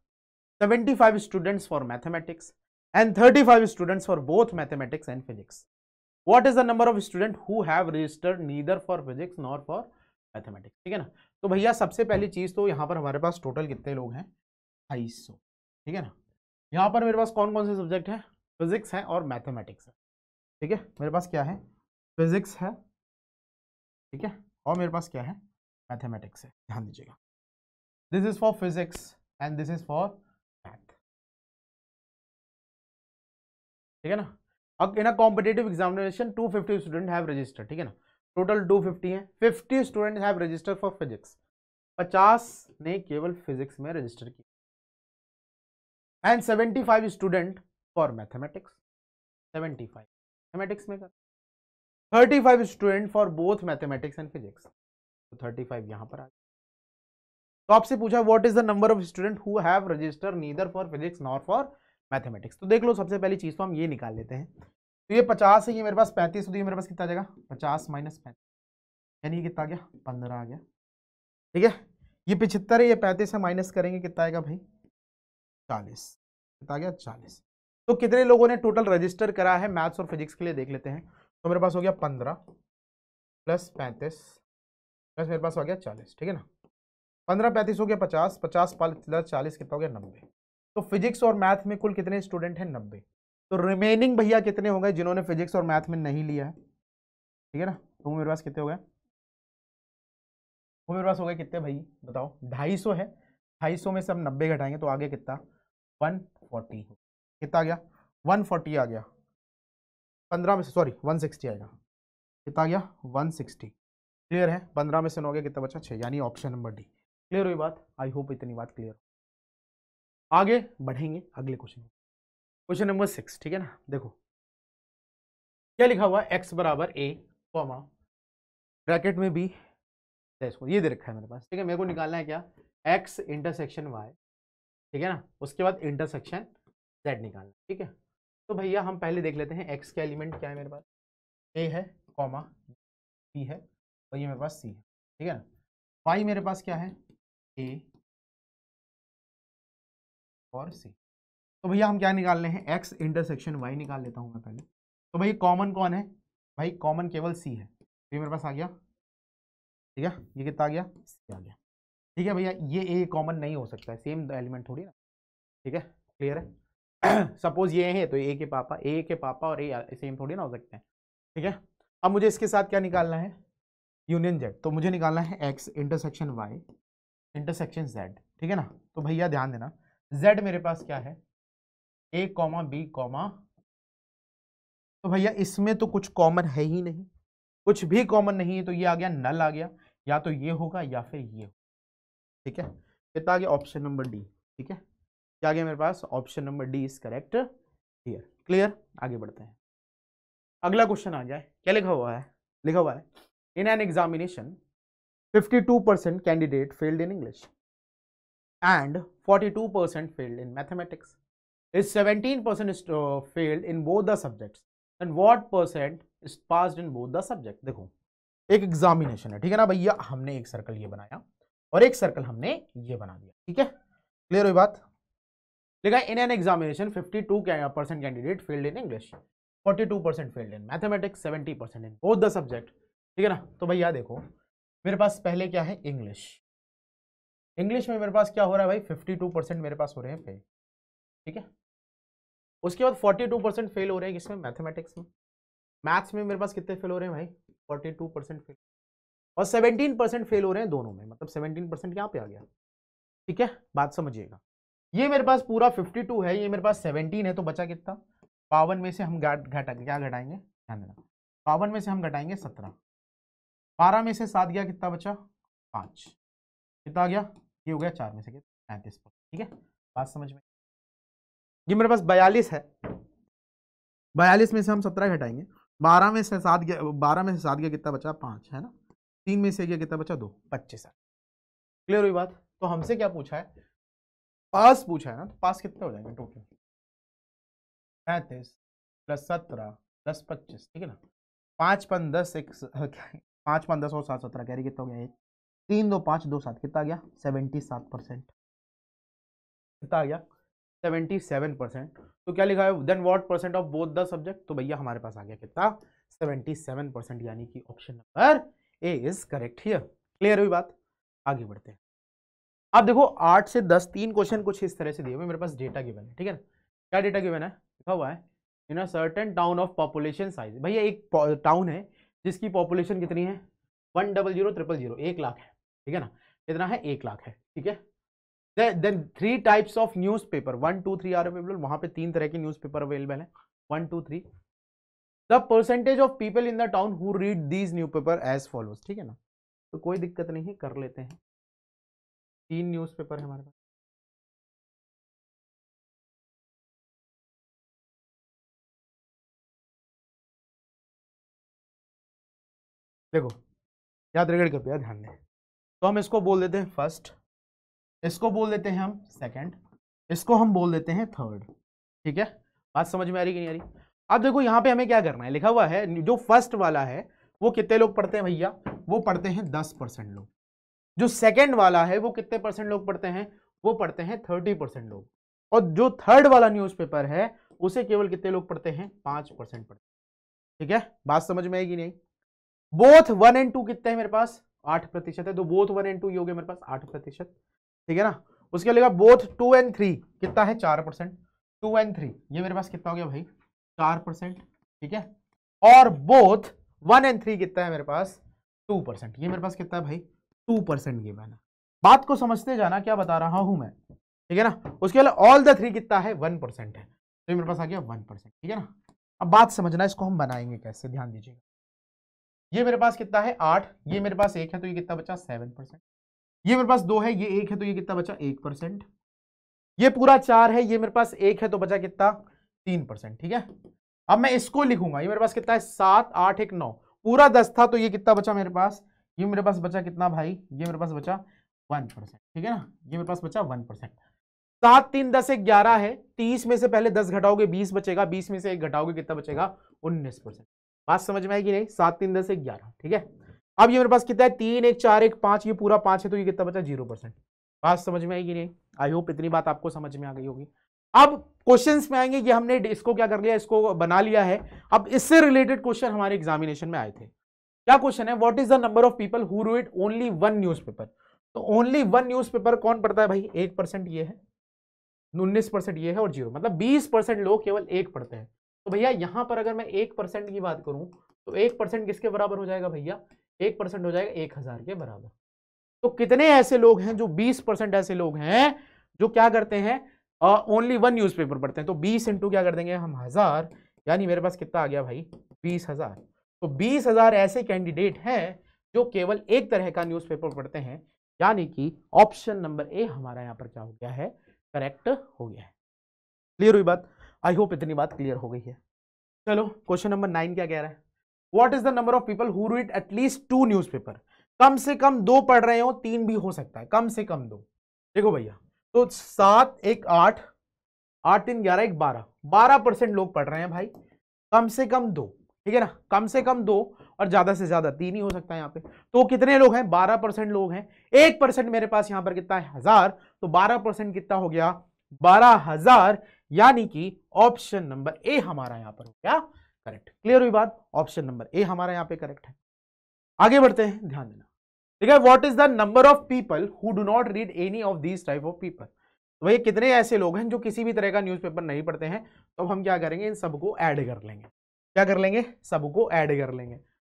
75 students for mathematics and 35 students for both mathematics and physics. What is the number of student who have registered neither for physics nor for mathematics ठीक है ना तो भैया सबसे पहली चीज़ तो यहाँ पर हमारे पास टोटल कितने लोग हैं ढाई सौ ठीक है ना यहाँ पर मेरे पास कौन कौन से सब्जेक्ट है फिजिक्स है और मैथमेटिक्स है ठीक है मेरे पास क्या है फिजिक्स है ठीक है और मेरे पास क्या है मैथमेटिक्स है ध्यान दीजिएगा this is for physics and this is for ठीक है ना अब in a competitive examination 250 student have registered ठीक है ना टोटल 250 है fifty student have registered for physics 50 ने केवल फिजिक्स में रजिस्टर किया and 75 student for mathematics 75 mathematics में कर 35 student for both mathematics and physics तो 35 यहाँ पर आ तो आपसे पूछा what is the number of student who have register neither for physics nor for mathematics तो देख लो सबसे पहली चीज़ तो हम ये निकाल लेते हैं तो ये पचास है ये मेरे पास पैंतीस तो ये मेरे पास कितना आ जाएगा पचास माइनस पैंतीस यानी कितना आ गया पंद्रह आ गया ठीक है ये पिछहत्तर है ये पैंतीस है माइनस करेंगे कितना आएगा भाई चालीस कितना आ गया चालीस तो कितने लोगों ने टोटल रजिस्टर करा है मैथ्स और फिजिक्स के लिए देख लेते हैं तो मेरे पास हो गया पंद्रह प्लस पैंतीस प्लस मेरे पास हो गया चालीस ठीक है ना पंद्रह पैंतीस हो गया पचास पचास प्लस चालीस कितना हो गया नब्बे तो फिजिक्स और मैथ में कुल कितने स्टूडेंट हैं नब्बे तो रिमेनिंग भैया कितने हो गए जिन्होंने फिजिक्स और मैथ में नहीं लिया है ठीक है ना तो मेरे पास कितने हो गए वो मेरे पास हो गए कितने भाई बताओ ढाई सौ है ढाई सौ में से हम नब्बे घटाएंगे तो आगे कितना वन फोर्टी कितना आ गया वन फोर्टी आ गया पंद्रह में से सॉरी वन सिक्सटी आएगा कितना आ गया वन सिक्सटी क्लियर है पंद्रह में से नौ गया कितना बचा छः यानी ऑप्शन नंबर डी क्लियर हुई बात आई होप इतनी बात क्लियर आगे बढ़ेंगे अगले क्वेश्चन क्वेश्चन नंबर सिक्स ठीक है ना देखो क्या लिखा हुआ एक्स बराबर ए कॉमा ब्रैकेट में बी इसको ये दे रखा है मेरे पास ठीक है मेरे को हाँ। निकालना है क्या एक्स इंटरसेक्शन वाई ठीक है ना उसके बाद इंटरसेक्शन जेड निकालना ठीक है तो भैया हम पहले देख लेते हैं एक्स का एलिमेंट क्या है मेरे पास ए है कॉमा बी है और ये मेरे पास सी है ठीक है ना वाई मेरे पास क्या है ए और सी तो भैया हम क्या निकालने हैं एक्स इंटरसेक्शन वाई निकाल लेता हूँ मैं पहले तो भैया कॉमन कौन है भाई कॉमन केवल सी है तो ये मेरे पास आ गया ठीक है ये कितना आ गया सी आ गया ठीक है भैया ये ए कॉमन नहीं हो सकता है सेम एलिमेंट थोड़ी ना ठीक है क्लियर है सपोज [CLEARS THROAT] ये है तो ए के पापा ए के पापा और ए सेम थोड़ी ना हो सकते हैं ठीक है अब मुझे इसके साथ क्या निकालना है यूनियन जेड तो मुझे निकालना है X intersection Y intersection Z ठीक है ना तो भैया ध्यान देना जेड मेरे पास क्या है ए कॉमा बी कॉमा तो भैया इसमें तो कुछ कॉमन है ही नहीं कुछ भी कॉमन नहीं है तो ये आ गया नल आ गया या तो ये होगा या फिर ये होगा ठीक है कितना तो आ गया ऑप्शन नंबर डी ठीक है क्या आ गया मेरे पास option number D is correct clear clear आगे बढ़ते हैं अगला क्वेश्चन आ जाए क्या लिखा हुआ है लिखा हुआ है in an examination 52% candidate failed in English and 42% failed in mathematics. Is 17% is uh, failed in both the subjects. And what percent is passed in both the देखो एक एग्जामिनेशन है ठीक है ना भैया हमने एक सर्कल ये बनाया और एक सर्कल हमने ये बना दिया ठीक है क्लियर हुई बात लिखा in an examination 52 percent candidate failed in English 42 percent failed in mathematics 70 percent in both the subject ठीक है ना तो भैया देखो मेरे पास पहले क्या है इंग्लिश इंग्लिश में मेरे पास क्या हो रहा है भाई फिफ्टी टू परसेंट मेरे पास हो रहे हैं फेल ठीक है उसके बाद फोर्टी टू परसेंट फेल हो रहे हैं किसमें मैथमेटिक्स में मैथ्स में मेरे पास कितने फेल हो रहे हैं भाई फोर्टी टू परसेंट फेल और सेवनटीन परसेंट फेल हो रहे हैं दोनों में मतलब सेवनटीन परसेंट यहाँ पे आ गया ठीक है बात समझिएगा ये मेरे पास पूरा फिफ्टी टू है ये मेरे पास सेवनटीन है तो बचा कितना बावन में से हम घटा क्या घटाएंगे ध्यान देना बावन में से हम घटाएंगे सत्रह बारह में से सात गया कितना बचा पाँच कितना आ गया ये हो गया चार में से पैंतीस ठीक है बात समझ में ये मेरे पास बयालीस है बयालीस में से हम सत्रह घटाएंगे बारह में से सात गया बारह में से सात गया कितना बचा पाँच है ना तीन में से गया कितना बचा दो पच्चीस है क्लियर हुई बात तो हमसे क्या पूछा है पास पूछा है ना तो पास कितने हो जाएंगे टोटल पैंतीस प्लस सत्रह प्लस पच्चीस ठीक है ना पाँच पन दस एक पाँच पन दस और सात सत्रह कैरी कितना हो गया एक तीन दो पाँच दो सात कितना गया सेवेंटी सात परसेंट कितना गया सेवेंटी सेवन परसेंट तो क्या लिखा है then what percent of both the subject तो भैया हमारे पास आ गया कितना सेवेंटी सेवन परसेंट यानी कि option number A is correct here clear हुई बात आगे बढ़ते हैं आप देखो आठ से दस तीन क्वेश्चन कुछ इस तरह से दिए हुए मेरे पास डेटा गिवन है ठीक है ना क्या डेटा गिवन है लिखा हुआ है in a certain town of population size भैया एक टाउन है जिसकी पॉपुलेशन कितनी है one double zero triple zero एक लाख है ठीक है ना इतना है एक लाख है ठीक है then three types of newspaper one two three are available वहां पे तीन तरह के न्यूज पेपर अवेलेबल है one two three the percentage of people in the town who read these newspaper as follows ठीक है ना तो कोई दिक्कत नहीं कर लेते हैं तीन न्यूज पेपर है हमारे पास देखो याद रेगड़ कृपया ध्यान दें तो हम इसको बोल देते हैं फर्स्ट इसको बोल देते हैं हम सेकंड इसको हम बोल देते हैं थर्ड ठीक है बात समझ में आ रही कि नहीं आ रही अब देखो यहाँ पे हमें क्या करना है लिखा हुआ है जो फर्स्ट वाला है वो कितने लोग पढ़ते हैं भैया वो पढ़ते हैं दस परसेंट लोग जो सेकेंड वाला है वो कितने परसेंट लोग पढ़ते हैं वो पढ़ते हैं थर्टी परसेंट लोग और जो थर्ड वाला पेपर है उसे केवल कितने लोग पढ़ते हैं पांच परसेंट पढ़ते ठीक है बात समझ में आएगी नहीं बोथ वन एंड टू कितने हैं मेरे पास आठ प्रतिशत है तो बोथ वन एंड टू योग मेरे पास आठ प्रतिशत ठीक है ना उसके अलावा बोथ टू एंड थ्री कितना है चार परसेंट टू एंड थ्री ये मेरे पास कितना हो गया भाई चार परसेंट ठीक है और बोथ वन एंड थ्री कितना है मेरे पास टू परसेंट ये मेरे पास कितना है भाई टू परसेंट ये मैंने बात को समझते जाना क्या बता रहा हूं मैं ठीक है ना उसके अलावा ऑल द थ्री कितना है वन परसेंट है तो ये मेरे पास आ गया वन परसेंट ठीक है ना अब बात समझना इसको हम बनाएंगे कैसे ध्यान दीजिएगा ये मेरे पास कितना है आठ ये मेरे पास एक है तो ये कितना बचा सेवन परसेंट ये मेरे पास दो है ये एक है तो ये कितना बचा एक परसेंट ये पूरा चार है ये मेरे पास एक है तो बचा कितना तीन परसेंट ठीक है अब मैं इसको लिखूंगा ये मेरे पास कितना है सात आठ एक नौ पूरा दस था तो ये कितना बचा मेरे पास ये मेरे पास बचा कितना भाई ये मेरे पास बचा वन ठीक है ना ये मेरे पास बचा वन परसेंट सात तीन दस एक ग्यारह है तीस में से पहले दस घटाओगे बीस बचेगा बीस में से एक घटाओगे कितना बचेगा उन्नीस बात समझ में आएगी नहीं सात तीन दस एक ग्यारह ठीक है अब ये मेरे पास कितना है तीन एक चार एक पांच ये पूरा पाँच है तो ये कितना बचा जीरो परसेंट बात समझ में आएगी नहीं आई होप इतनी बात आपको समझ में आ गई होगी अब क्वेश्चंस में आएंगे कि हमने इसको क्या कर लिया इसको बना लिया है अब इससे रिलेटेड क्वेश्चन हमारे एग्जामिनेशन में आए थे क्या क्वेश्चन है what is the number of people who read only one news तो ओनली वन न्यूज कौन पढ़ता है भाई एक परसेंट ये है उन्नीस परसेंट ये है और जीरो मतलब बीस परसेंट लोग केवल एक पढ़ते हैं तो भैया यहां पर अगर मैं एक परसेंट की बात करूं तो एक परसेंट किसके बराबर हो जाएगा भैया एक परसेंट हो जाएगा एक हज़ार के बराबर तो कितने ऐसे लोग हैं जो बीस परसेंट ऐसे लोग हैं जो क्या करते हैं ओनली वन पेपर पढ़ते हैं तो बीस इंटू क्या कर देंगे हम हज़ार यानी मेरे पास कितना आ गया भाई बीस हज़ार तो बीस हज़ार ऐसे कैंडिडेट हैं जो केवल एक तरह का पेपर पढ़ते हैं यानी कि ऑप्शन नंबर ए हमारा यहाँ पर क्या हो गया है करेक्ट हो गया है क्लियर हुई बात आई होप इतनी बात क्लियर हो गई है चलो क्वेश्चन नंबर नाइन क्या कह रहा है what is the number of people who read at least two news कम से कम दो पढ़ रहे हो तीन भी हो सकता है कम से कम दो देखो भैया तो सात एक आठ आठ तीन ग्यारह एक बारह बारह परसेंट लोग पढ़ रहे हैं भाई कम से कम दो ठीक है ना कम से कम दो और ज्यादा से ज्यादा तीन ही हो सकता है यहाँ पे तो कितने लोग हैं बारह परसेंट लोग हैं एक परसेंट मेरे पास यहाँ पर कितना है हजार तो बारह परसेंट कितना हो गया बारह हजार यानी कि ऑप्शन नंबर ए हमारा यहां पर हो गया करेक्ट क्लियर हुई बात ऑप्शन नंबर ए हमारा यहां पे करेक्ट है आगे बढ़ते हैं ध्यान देना ठीक है what is the number of people who do not read any of these type of people भैया कितने ऐसे लोग हैं जो किसी भी तरह का न्यूज़पेपर नहीं पढ़ते हैं तो हम क्या करेंगे इन सबको ऐड कर लेंगे क्या कर लेंगे सबको ऐड कर लेंगे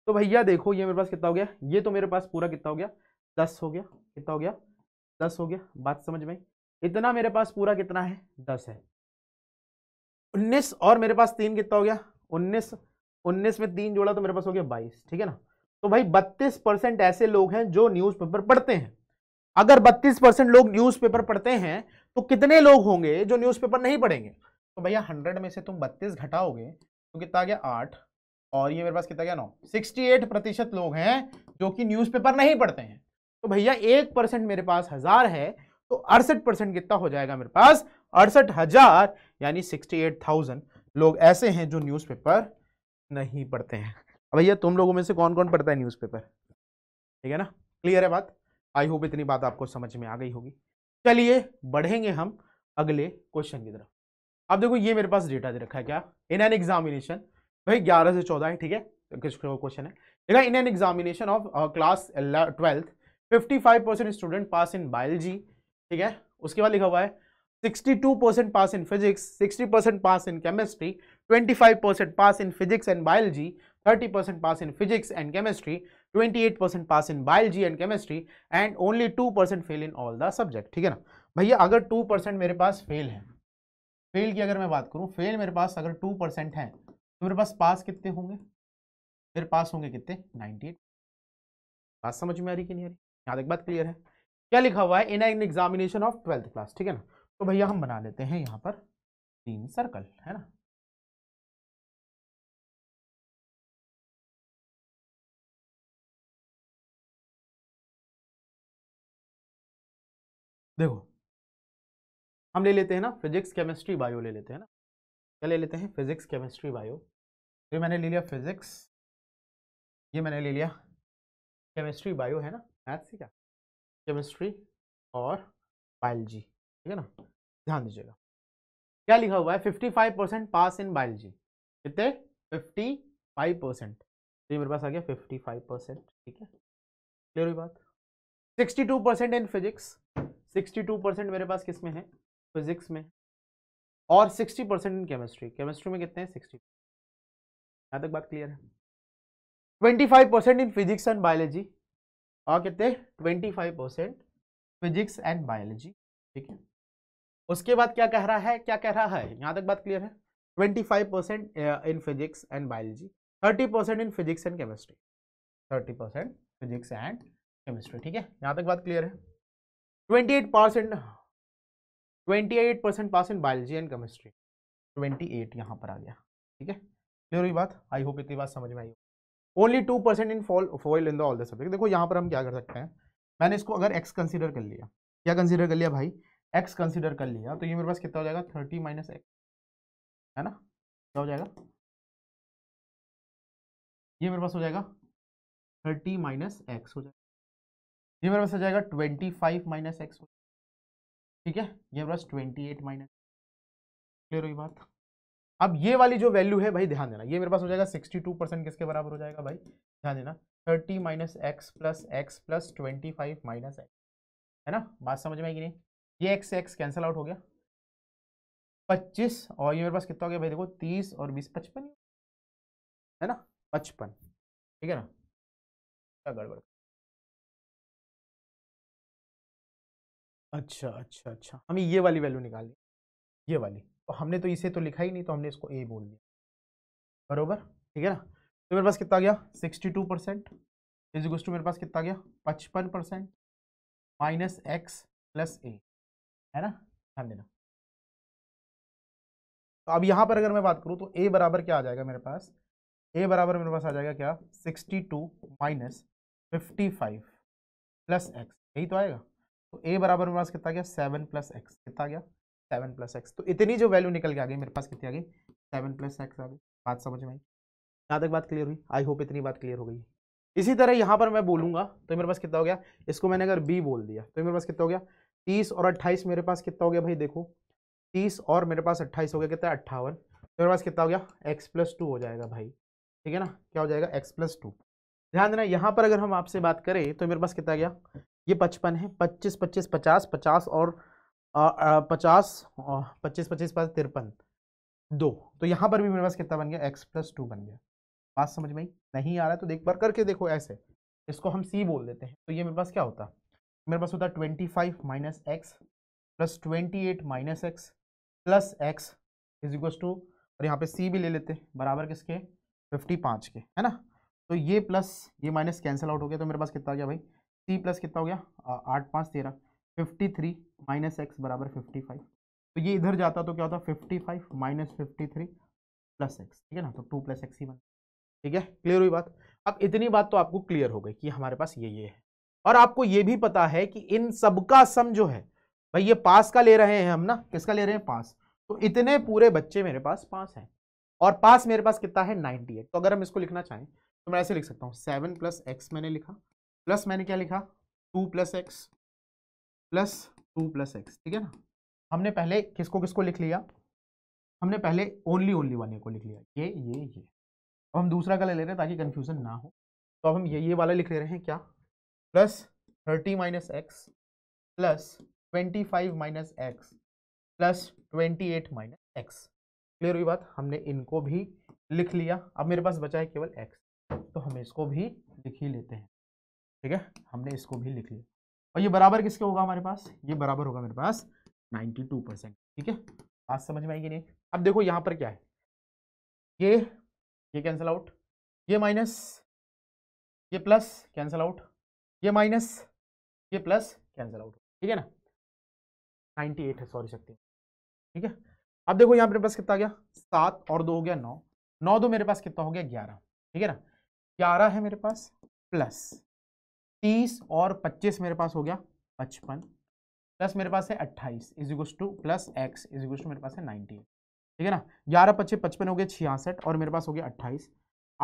तो भैया देखो ये मेरे पास कितना हो गया ये तो मेरे पास पूरा कितना हो गया दस हो गया कितना हो गया दस हो गया बात समझ में इतना मेरे पास पूरा कितना है दस है उन्नीस और मेरे पास तीन कितना हो गया उन्नीस उन्नीस में तीन जोड़ा तो मेरे पास हो गया बाईस ठीक है ना तो भाई बत्तीस परसेंट ऐसे लोग हैं जो पेपर पढ़ते हैं अगर बत्तीस परसेंट लोग पेपर पढ़ते हैं तो कितने लोग होंगे जो पेपर नहीं पढ़ेंगे तो भैया हंड्रेड में से तुम बत्तीस घटाओगे तो कितना गया आठ और ये मेरे पास कितना गया नौ सिक्सटी एट प्रतिशत लोग हैं जो कि न्यूज नहीं पढ़ते हैं तो भैया एक परसेंट मेरे पास हज़ार है तो अड़सठ परसेंट कितना हो जाएगा मेरे पास अड़सठ हजार यानी सिक्सटी एट थाउजेंड लोग ऐसे हैं जो न्यूज़पेपर नहीं पढ़ते हैं भैया तुम लोगों में से कौन कौन पढ़ता है न्यूज़पेपर ठीक है ना क्लियर है बात आई होप इतनी बात आपको समझ में आ गई होगी चलिए बढ़ेंगे हम अगले क्वेश्चन की तरफ अब देखो ये मेरे पास डेटा दे रखा है क्या इन एन एग्जामिनेशन भाई ग्यारह से चौदह है ठीक है क्वेश्चन है देखा in an examination of class twelfth fifty five percent student pass in biology ठीक है उसके बाद लिखा हुआ है 62% pass in physics, 60% pass in chemistry, 25% pass in physics and biology, 30% pass in physics and chemistry, 28% pass in biology and chemistry and only 2% fail in all the subject ठीक है ना भैया अगर 2% मेरे पास fail है fail की अगर मैं बात करूं fail मेरे पास अगर 2% है तो मेरे पास pass कितने होंगे मेरे पास होंगे कितने 98 बात समझ में आ रही कि नहीं आ रही यहाँ तक बात clear है क्या लिखा हुआ है in an examination of twelfth class ठीक है ना तो भैया हम बना लेते हैं यहाँ पर तीन सर्कल है ना देखो हम ले लेते हैं ना फिजिक्स केमिस्ट्री बायो ले लेते हैं ना क्या ले लेते हैं फिजिक्स केमिस्ट्री बायो ये मैंने ले लिया फिजिक्स ये मैंने ले लिया केमिस्ट्री बायो है ना मैथ्स से क्या केमिस्ट्री और बायोलॉजी ठीक है ना ध्यान दीजिएगा क्या लिखा हुआ है fifty five percent pass in biology कितने फिफ्टी फाइव परसेंट तो ये मेरे पास आ गया फिफ्टी फाइव परसेंट ठीक है क्लियर हुई बात sixty two percent in physics sixty two percent मेरे पास किस में है फिजिक्स में और sixty percent in chemistry chemistry में कितने सिक्सटी यहाँ तक बात क्लियर है twenty five percent in physics and biology और कितने twenty five percent physics and biology ठीक है उसके बाद क्या कह रहा है क्या कह रहा है यहाँ तक बात क्लियर है twenty five percent in physics and biology thirty percent in physics and chemistry thirty percent physics and chemistry ठीक है यहाँ तक बात क्लियर है twenty eight percent twenty eight percent pass in biology and chemistry twenty eight यहाँ पर आ गया ठीक है क्लियर हुई बात आई होप इतनी बात समझ में आई only two percent in fall fall in the all the subject देखो यहाँ पर हम क्या कर सकते हैं मैंने इसको अगर एक्स कंसिडर कर लिया क्या कंसिडर कर लिया भाई एक्स कंसिडर कर लिया तो ये मेरे पास कितना हो जाएगा थर्टी माइनस एक्स है ना क्या हो जाएगा ये मेरे पास हो जाएगा थर्टी माइनस एक्स हो जाएगा ये मेरे पास हो जाएगा ट्वेंटी फाइव माइनस एक्स हो ठीक है ये मेरे पास ट्वेंटी एट माइनस क्लियर हुई बात अब ये वाली जो वैल्यू है भाई ध्यान देना ये मेरे पास हो जाएगा सिक्सटी टू परसेंट किसके बराबर हो जाएगा भाई ध्यान देना thirty minus x plus x plus twenty five minus x है ना बात समझ में आई कि नहीं ये एक्स एक्स कैंसिल आउट हो गया पच्चीस और ये मेरे पास कितना हो गया भाई देखो तीस और बीस पचपन है ना पचपन ठीक है ना क्या गड़बड़ अच्छा अच्छा अच्छा हमें ये वाली वैल्यू निकालनी ये वाली तो हमने तो इसे तो लिखा ही नहीं तो हमने इसको ए बोल दिया बरोबर ठीक है ना तो मेरे पास कितना गया सिक्सटी टू परसेंट इज मेरे पास कितना गया पचपन percent minus x plus A है ना ध्यान देना तो अब यहां पर अगर मैं बात करूं तो ए बराबर क्या आ जाएगा मेरे पास ए बराबर मेरे पास आ जाएगा क्या sixty two minus fifty five plus x यही तो आएगा तो ए बराबर मेरे पास कितना गया सेवन प्लस एक्स कितना गया सेवन प्लस एक्स तो इतनी जो वैल्यू निकल के आ गई मेरे पास कितनी आ गई सेवन प्लस एक्स आ गई बात समझ में आई यहाँ तक बात क्लियर हुई आई होप इतनी बात क्लियर हो गई इसी तरह यहाँ पर मैं बोलूँगा तो मेरे पास कितना हो गया इसको मैंने अगर बी बोल दिया तो मेरे पास कितना हो गया तीस और अट्ठाईस मेरे पास कितना हो गया भाई देखो तीस और मेरे पास अट्ठाईस हो गया कितना अट्ठावन मेरे पास कितना हो गया एक्स प्लस टू हो जाएगा भाई ठीक है ना क्या हो जाएगा एक्स प्लस टू ध्यान देना यहाँ पर अगर हम आपसे बात करें तो मेरे पास कितना गया ये पचपन है पच्चीस पच्चीस पचास पचास और पचास पच्चीस पच्चीस पचास तिरपन दो तो यहाँ पर भी मेरे पास कितना बन गया एक्स प्लस टू बन गया बात समझ में नहीं आ रहा है तो देख बार करके देखो ऐसे इसको हम सी बोल देते हैं तो ये मेरे पास क्या होता मेरे पास होता है twenty five minus x plus twenty eight minus x plus x is equal to और यहाँ पे सी भी ले लेते बराबर किसके फिफ्टी पाँच के है ना तो ये प्लस ये माइनस कैंसिल आउट हो गया तो मेरे पास कितना आ गया भाई सी प्लस कितना हो गया आठ पाँच तेरह फिफ्टी थ्री माइनस एक्स बराबर फिफ्टी फाइव तो ये इधर जाता तो क्या होता fifty five minus fifty three plus x ठीक है ना तो टू प्लस एक्स ही बन ठीक है क्लियर हुई बात अब इतनी बात तो आपको क्लियर हो गई कि हमारे पास ये ये है और आपको ये भी पता है कि इन सबका सम जो है भाई ये पास का ले रहे हैं हम ना किसका ले रहे हैं पास तो इतने पूरे बच्चे मेरे पास पास हैं और पास मेरे पास कितना है 98 तो अगर हम इसको लिखना चाहें तो मैं ऐसे लिख सकता हूँ सेवन प्लस एक्स मैंने लिखा प्लस मैंने क्या लिखा two plus x plus two plus x ठीक है ना हमने पहले किसको किसको लिख लिया हमने पहले ओनली ओनली वाले को लिख लिया ये ये ये अब हम दूसरा का ले रहे हैं ताकि कन्फ्यूजन ना हो तो अब हम ये ये वाला लिख ले रहे हैं क्या plus thirty minus x plus twenty five minus x plus twenty eight minus x clear हुई बात हमने इनको भी लिख लिया अब मेरे पास बचा है केवल एक्स तो हम इसको भी लिख ही लेते हैं ठीक है हमने इसको भी लिख लिया और ये बराबर किसके होगा हमारे पास ये बराबर होगा मेरे पास नाइन्टी टू परसेंट ठीक है बात समझ में आएगी नहीं अब देखो यहाँ पर क्या है ये ये कैंसिल आउट ये माइनस ये प्लस कैंसिल आउट ये माइनस ये प्लस कैंसल आउट ठीक है ना 98 है सॉरी शक्ति ठीक है अब देखो यहाँ मेरे पास कितना आ गया सात और दो हो गया नौ नौ दो मेरे पास कितना हो गया ग्यारह ठीक है ना ग्यारह है मेरे पास प्लस तीस और पच्चीस मेरे पास हो गया पचपन प्लस मेरे पास है अट्ठाईस is equals to plus x is equals to मेरे पास है नाइनटी ठीक है ना ग्यारह पच्चीस पचपन हो गया छियासठ और मेरे पास हो गया अट्ठाईस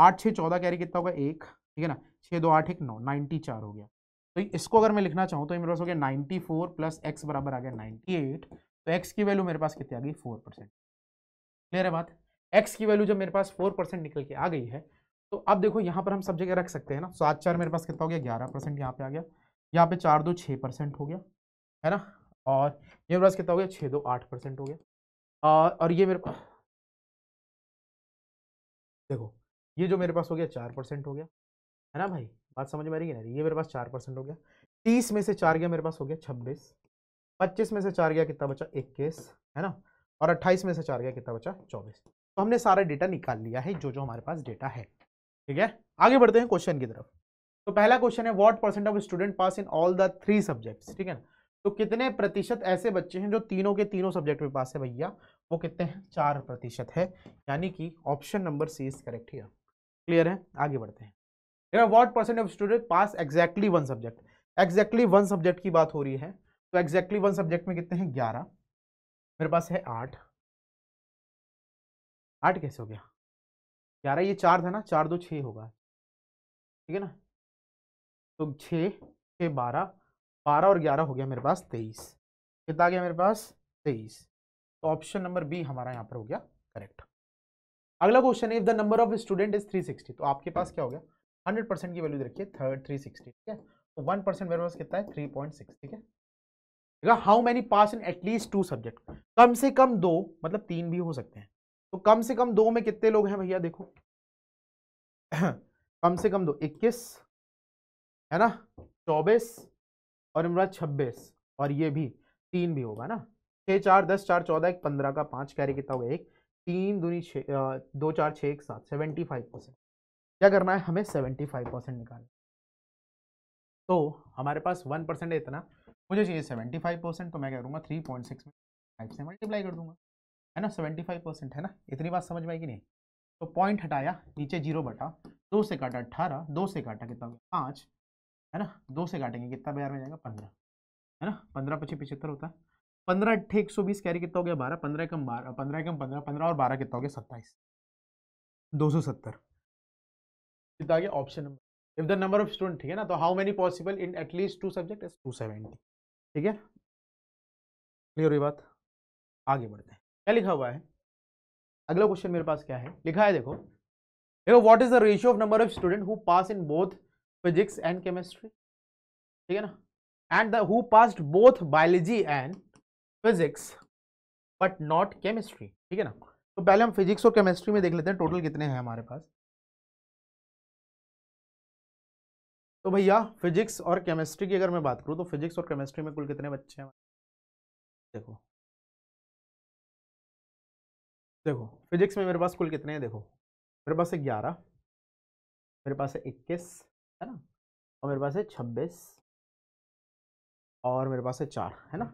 आठ छः चौदह कैरी कितना होगा एक ठीक है ना छः दो आठ एक नौ नाइन्टी चार हो गया तो इसको अगर मैं लिखना चाहूँ तो ये मेरे पास हो गया नाइन्टी फोर प्लस एक्स बराबर आ गया नाइन्टी एट तो एक्स की वैल्यू मेरे पास कितनी आ गई फोर परसेंट क्लियर है बात एक्स की वैल्यू जब मेरे पास फोर परसेंट निकल के आ गई है तो अब देखो यहाँ पर हम सब जगह रख सकते हैं ना सात चार मेरे पास कितना हो गया ग्यारह परसेंट यहाँ पर आ गया यहाँ पर चार दो छः परसेंट हो गया है ना और ये मेरे पास कितना हो गया छः दो आठ परसेंट हो गया और ये मेरे पास देखो ये जो मेरे पास हो गया चार परसेंट हो गया है ना भाई बात समझ में आ रही है ना ये मेरे पास चार परसेंट हो गया तीस में से चार गया मेरे पास हो गया छब्बीस पच्चीस में से चार गया कितना बचा इक्कीस है ना और अट्ठाईस में से चार गया कितना बचा चौबीस तो हमने सारा डेटा निकाल लिया है जो जो हमारे पास डेटा है ठीक है आगे बढ़ते हैं क्वेश्चन की तरफ तो पहला क्वेश्चन है what percent of student pass in all the three subjects ठीक है ना तो कितने प्रतिशत ऐसे बच्चे हैं जो तीनों के तीनों सब्जेक्ट में पास है भैया वो कितने हैं चार प्रतिशत है यानी कि option number C is correct here clear है आगे बढ़ते हैं या what percent of student pass exactly one subject exactly one subject की बात हो रही है तो एग्जैक्टली वन सब्जेक्ट में कितने हैं ग्यारह मेरे पास है आठ आठ कैसे हो गया ग्यारह ये चार था ना चार दो छः होगा ठीक है ना तो छः छः बारह बारह और ग्यारह हो गया मेरे पास तेईस कितना आ गया मेरे पास तेईस तो ऑप्शन नंबर बी हमारा यहाँ पर हो गया करेक्ट अगला क्वेश्चन है if the number of student is three sixty तो आपके पास क्या हो गया हंड्रेड परसेंट की वैल्यू रखिए थर्ड थ्री सिक्सटी ठीक है तो वन परसेंट मेरे पास कितना है थ्री पॉइंट सिक्स ठीक है how many pass in at least two subject कम से कम दो मतलब तीन भी हो सकते हैं तो कम से कम दो में कितने लोग हैं भैया देखो [CLEARS THROAT] कम से कम दो इक्कीस है ना चौबीस और इमरान छब्बीस और ये भी तीन भी होगा ना छः चार दस चार चौदह एक पंद्रह का पाँच कैरी कितना होगा एक तीन दूनी छः दो चार छः एक सात सेवेंटी फाइव परसेंट क्या करना है हमें सेवेंटी फाइव परसेंट निकालना तो हमारे पास वन परसेंट है इतना मुझे चाहिए सेवेंटी फाइव परसेंट तो मैं क्या करूँगा थ्री पॉइंट सिक्स फाइव से मल्टीप्लाई कर दूंगा है ना सेवेंटी फाइव परसेंट है ना इतनी बात समझ में आएगी नहीं तो पॉइंट हटाया नीचे जीरो बटा दो से काटा अट्ठारह दो से काटा कितना पाँच है ना दो से काटेंगे कितना बाजार में जाएगा पंद्रह है ना पंद्रह पच्चीस पिछहत्तर होता है पंद्रह अट्ठे एक सौ बीस कैरी कितना हो गया बारह पंद्रह कम बारह पंद्रह कम पंद्रह पंद्रह और बारह कितना हो गया सत्ताईस दो सौ सत्तर फिर आगे option number if the number of student ठीक है ना तो how many possible in at least two subject is two seventy ठीक है क्लियर हुई बात आगे बढ़ते हैं क्या लिखा हुआ है अगला क्वेश्चन मेरे पास क्या है लिखा है देखो देखो what is the ratio of number of student who pass in both physics and chemistry ठीक है ना and the who passed both biology and physics but not chemistry ठीक है ना तो पहले हम फिजिक्स और केमिस्ट्री में देख लेते हैं टोटल कितने हैं हमारे पास तो भैया फिजिक्स और केमिस्ट्री की अगर मैं बात करूँ तो फिजिक्स और केमिस्ट्री में कुल कितने बच्चे हैं देखो देखो फिजिक्स में मेरे पास कुल कितने हैं देखो मेरे पास है ग्यारह मेरे पास है इक्कीस है ना और मेरे पास है छब्बीस और मेरे पास है चार है ना